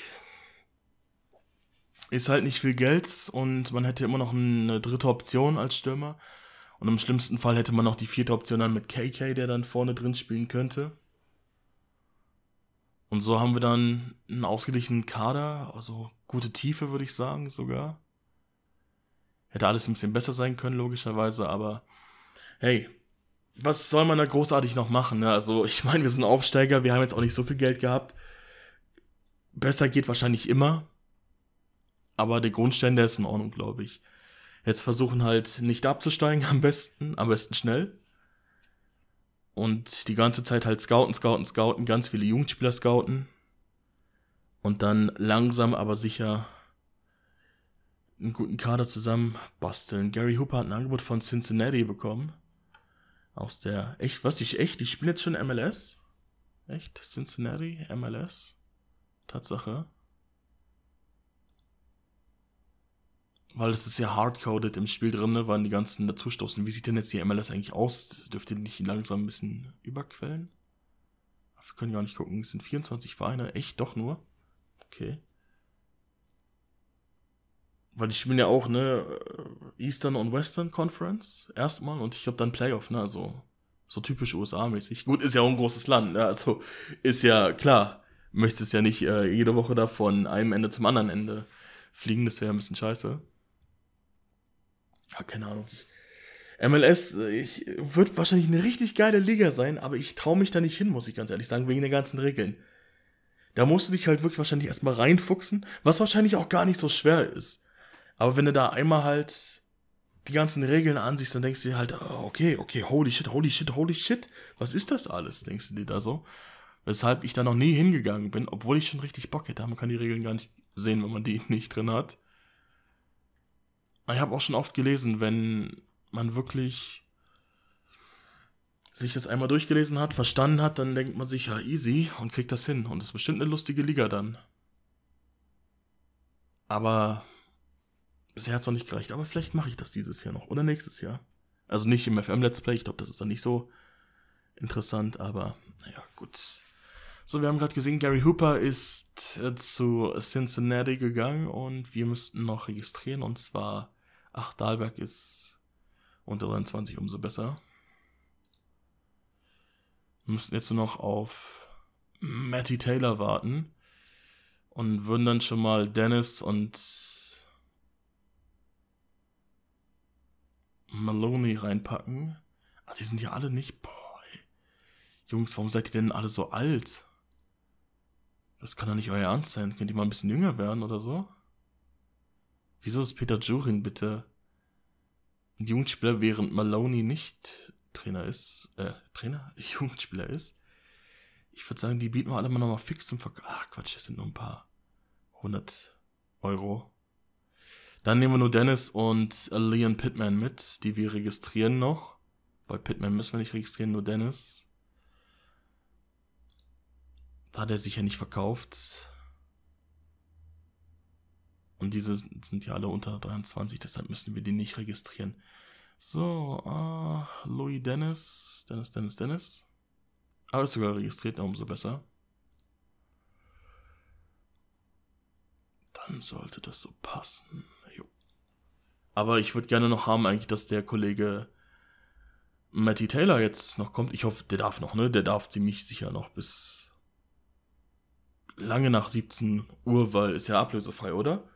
ist halt nicht viel Geld und man hätte immer noch eine dritte Option als Stürmer. Und im schlimmsten Fall hätte man noch die vierte Option dann mit KK, der dann vorne drin spielen könnte. Und so haben wir dann einen ausgeglichenen Kader, also gute Tiefe würde ich sagen sogar. Hätte alles ein bisschen besser sein können, logischerweise, aber hey, was soll man da großartig noch machen? Ne? Also ich meine, wir sind Aufsteiger, wir haben jetzt auch nicht so viel Geld gehabt. Besser geht wahrscheinlich immer aber der Grundstein, der ist in Ordnung, glaube ich. Jetzt versuchen halt nicht abzusteigen am besten, am besten schnell. Und die ganze Zeit halt scouten, scouten, scouten, ganz viele Jugendspieler scouten. Und dann langsam aber sicher einen guten Kader zusammen basteln. Gary Hooper hat ein Angebot von Cincinnati bekommen. Aus der, echt, was, ich echt, die spielen jetzt schon MLS? Echt? Cincinnati, MLS? Tatsache. weil es ist ja hardcoded im Spiel drin, ne, weil die ganzen dazustoßen. Wie sieht denn jetzt die MLS eigentlich aus? Dürfte ihr nicht langsam ein bisschen überquellen? Wir können gar nicht gucken. Es sind 24 Vereine. Echt? Doch nur? Okay. Weil die spielen ja auch, ne, äh, Eastern und Western Conference erstmal und ich habe dann Playoff, ne, also so typisch USA-mäßig. Gut, ist ja auch ein großes Land, ne? also ist ja klar, möchtest ja nicht äh, jede Woche da von einem Ende zum anderen Ende fliegen, das wäre ja ein bisschen scheiße ja, keine Ahnung. MLS, äh, ich, wird wahrscheinlich eine richtig geile Liga sein, aber ich traue mich da nicht hin, muss ich ganz ehrlich sagen, wegen den ganzen Regeln. Da musst du dich halt wirklich wahrscheinlich erstmal reinfuchsen, was wahrscheinlich auch gar nicht so schwer ist. Aber wenn du da einmal halt die ganzen Regeln ansiehst, dann denkst du dir halt, oh, okay, okay, holy shit, holy shit, holy shit, was ist das alles, denkst du dir da so. Weshalb ich da noch nie hingegangen bin, obwohl ich schon richtig Bock hätte, man kann die Regeln gar nicht sehen, wenn man die nicht drin hat ich habe auch schon oft gelesen, wenn man wirklich sich das einmal durchgelesen hat, verstanden hat, dann denkt man sich, ja, easy und kriegt das hin. Und das ist bestimmt eine lustige Liga dann. Aber bisher hat es noch nicht gereicht. Aber vielleicht mache ich das dieses Jahr noch oder nächstes Jahr. Also nicht im FM Let's Play, ich glaube, das ist dann nicht so interessant, aber naja, gut. So, wir haben gerade gesehen, Gary Hooper ist äh, zu Cincinnati gegangen und wir müssten noch registrieren und zwar Ach, Dahlberg ist unter 29 umso besser. Wir müssten jetzt nur noch auf Matty Taylor warten und würden dann schon mal Dennis und Maloney reinpacken. Ach, die sind ja alle nicht. Boah, ey. Jungs, warum seid ihr denn alle so alt? Das kann doch nicht euer Ernst sein. Könnt ihr mal ein bisschen jünger werden oder so? Wieso ist Peter Jurin bitte ein Jugendspieler, während Maloney nicht Trainer ist? Äh, Trainer? Jugendspieler ist? Ich würde sagen, die bieten wir alle mal nochmal fix zum Verkauf. Ach Quatsch, das sind nur ein paar hundert Euro. Dann nehmen wir nur Dennis und Leon Pittman mit, die wir registrieren noch. Weil Pittman müssen wir nicht registrieren, nur Dennis. Da der er sich ja nicht verkauft. Und diese sind ja alle unter 23, deshalb müssen wir die nicht registrieren. So, ah, uh, Louis Dennis, Dennis, Dennis, Dennis. Aber ist sogar registriert, umso besser. Dann sollte das so passen. Jo. Aber ich würde gerne noch haben, eigentlich, dass der Kollege Matty Taylor jetzt noch kommt. Ich hoffe, der darf noch, ne? Der darf ziemlich sicher noch bis lange nach 17 Uhr, weil ist ja ablösefrei, oder?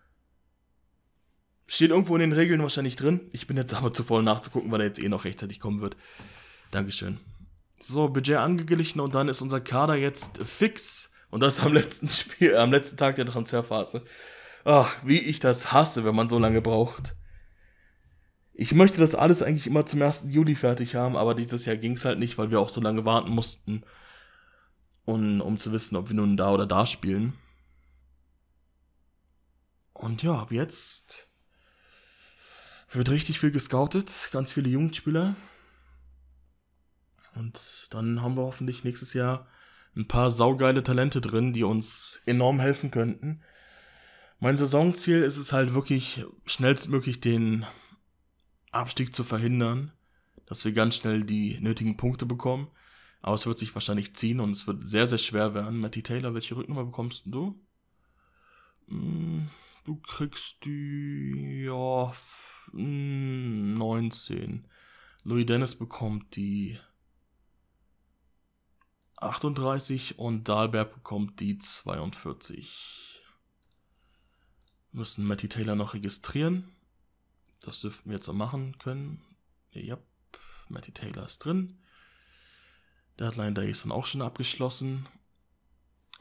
Steht irgendwo in den Regeln wahrscheinlich drin. Ich bin jetzt aber zu voll nachzugucken, weil er jetzt eh noch rechtzeitig kommen wird. Dankeschön. So, Budget angeglichen und dann ist unser Kader jetzt fix. Und das am letzten Spiel, am letzten Tag der Transferphase. Ach, wie ich das hasse, wenn man so lange braucht. Ich möchte das alles eigentlich immer zum 1. Juli fertig haben, aber dieses Jahr ging es halt nicht, weil wir auch so lange warten mussten, und, um zu wissen, ob wir nun da oder da spielen. Und ja, ab jetzt wird richtig viel gescoutet, ganz viele Jugendspieler. Und dann haben wir hoffentlich nächstes Jahr ein paar saugeile Talente drin, die uns enorm helfen könnten. Mein Saisonziel ist es halt wirklich schnellstmöglich den Abstieg zu verhindern, dass wir ganz schnell die nötigen Punkte bekommen. Aber es wird sich wahrscheinlich ziehen und es wird sehr, sehr schwer werden. Matty Taylor, welche Rücknummer bekommst du? Hm, du kriegst die, ja, 19. Louis Dennis bekommt die 38 und Dahlberg bekommt die 42. Wir müssen Matty Taylor noch registrieren. Das dürften wir jetzt auch machen können. Ja, Matty Taylor ist drin. Deadline Day ist dann auch schon abgeschlossen.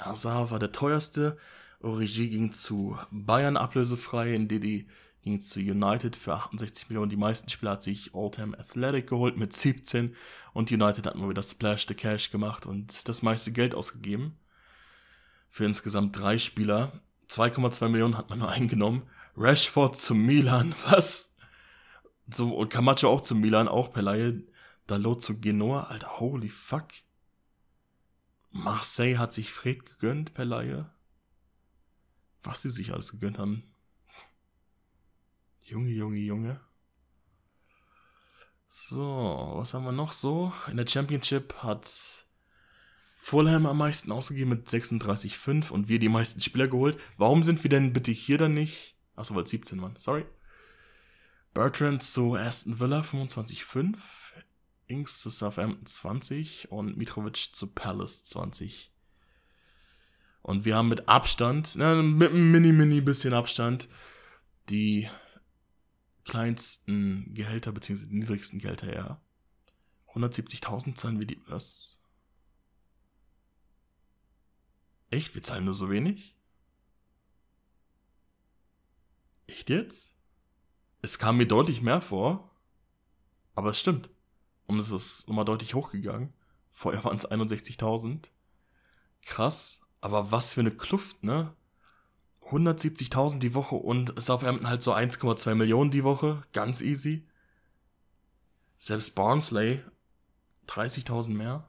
Hazard war der teuerste. Origi ging zu Bayern ablösefrei in DD ging es zu United für 68 Millionen. Die meisten Spieler hat sich Oldham Athletic geholt mit 17 und United hat mal wieder Splash the Cash gemacht und das meiste Geld ausgegeben. Für insgesamt drei Spieler. 2,2 Millionen hat man nur eingenommen. Rashford zu Milan, was? So, und Camacho auch zu Milan, auch per Laie. Dalot zu Genoa, alter, holy fuck. Marseille hat sich Fred gegönnt per Laie. Was sie sich alles gegönnt haben. Junge, Junge, Junge. So, was haben wir noch so? In der Championship hat Fulham am meisten ausgegeben mit 36,5 und wir die meisten Spieler geholt. Warum sind wir denn bitte hier dann nicht? Achso, weil es 17 waren, sorry. Bertrand zu Aston Villa 25,5. Inks zu Southampton 20 und Mitrovic zu Palace 20. Und wir haben mit Abstand, na, mit einem mini, mini bisschen Abstand, die kleinsten Gehälter, bzw. niedrigsten Gehälter, ja. 170.000 zahlen wir die. Was? Echt? Wir zahlen nur so wenig? Echt jetzt? Es kam mir deutlich mehr vor. Aber es stimmt. Und es ist nochmal deutlich hochgegangen. Vorher waren es 61.000. Krass. Aber was für eine Kluft, ne? 170.000 die Woche und Southampton halt so 1,2 Millionen die Woche, ganz easy. Selbst Barnsley 30.000 mehr.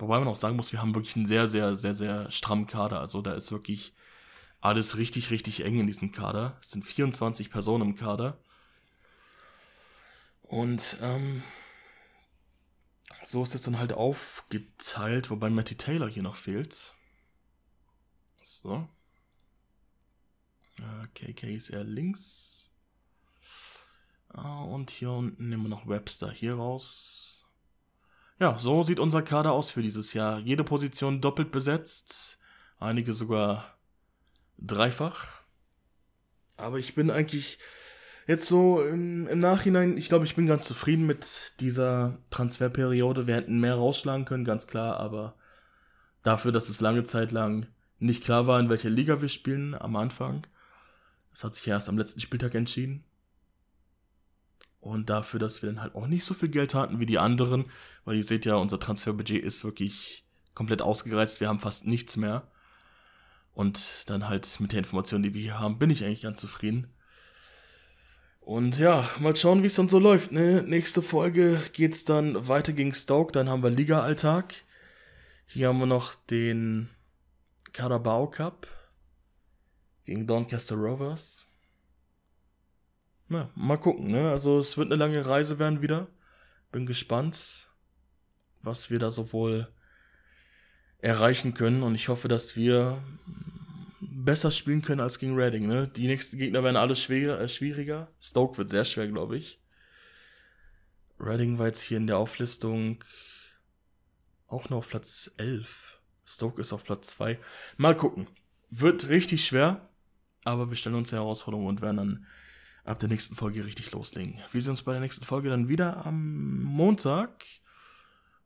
Wobei man auch sagen muss, wir haben wirklich einen sehr, sehr, sehr, sehr strammen Kader. Also da ist wirklich alles richtig, richtig eng in diesem Kader. Es sind 24 Personen im Kader. Und ähm, so ist es dann halt aufgeteilt, wobei Matty Taylor hier noch fehlt. So. KK äh, ist eher links. Ah, und hier unten nehmen wir noch Webster hier raus. Ja, so sieht unser Kader aus für dieses Jahr. Jede Position doppelt besetzt. Einige sogar dreifach. Aber ich bin eigentlich jetzt so im, im Nachhinein, ich glaube, ich bin ganz zufrieden mit dieser Transferperiode. Wir hätten mehr rausschlagen können, ganz klar, aber dafür, dass es lange Zeit lang nicht klar war, in welcher Liga wir spielen am Anfang. Das hat sich ja erst am letzten Spieltag entschieden. Und dafür, dass wir dann halt auch nicht so viel Geld hatten wie die anderen, weil ihr seht ja, unser Transferbudget ist wirklich komplett ausgereizt, wir haben fast nichts mehr. Und dann halt mit der Information, die wir hier haben, bin ich eigentlich ganz zufrieden. Und ja, mal schauen, wie es dann so läuft. Ne? Nächste Folge geht es dann weiter gegen Stoke. Dann haben wir Liga-Alltag. Hier haben wir noch den Carabao Cup gegen Doncaster Rovers. Na, mal gucken, ne? Also es wird eine lange Reise werden wieder. Bin gespannt, was wir da sowohl erreichen können und ich hoffe, dass wir besser spielen können als gegen Reading, ne? Die nächsten Gegner werden alle schwer, äh, schwieriger. Stoke wird sehr schwer, glaube ich. Reading war jetzt hier in der Auflistung auch noch auf Platz 11. Stoke ist auf Platz 2. Mal gucken. Wird richtig schwer, aber wir stellen uns der Herausforderung und werden dann ab der nächsten Folge richtig loslegen. Wir sehen uns bei der nächsten Folge dann wieder am Montag.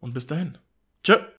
Und bis dahin. Tschö.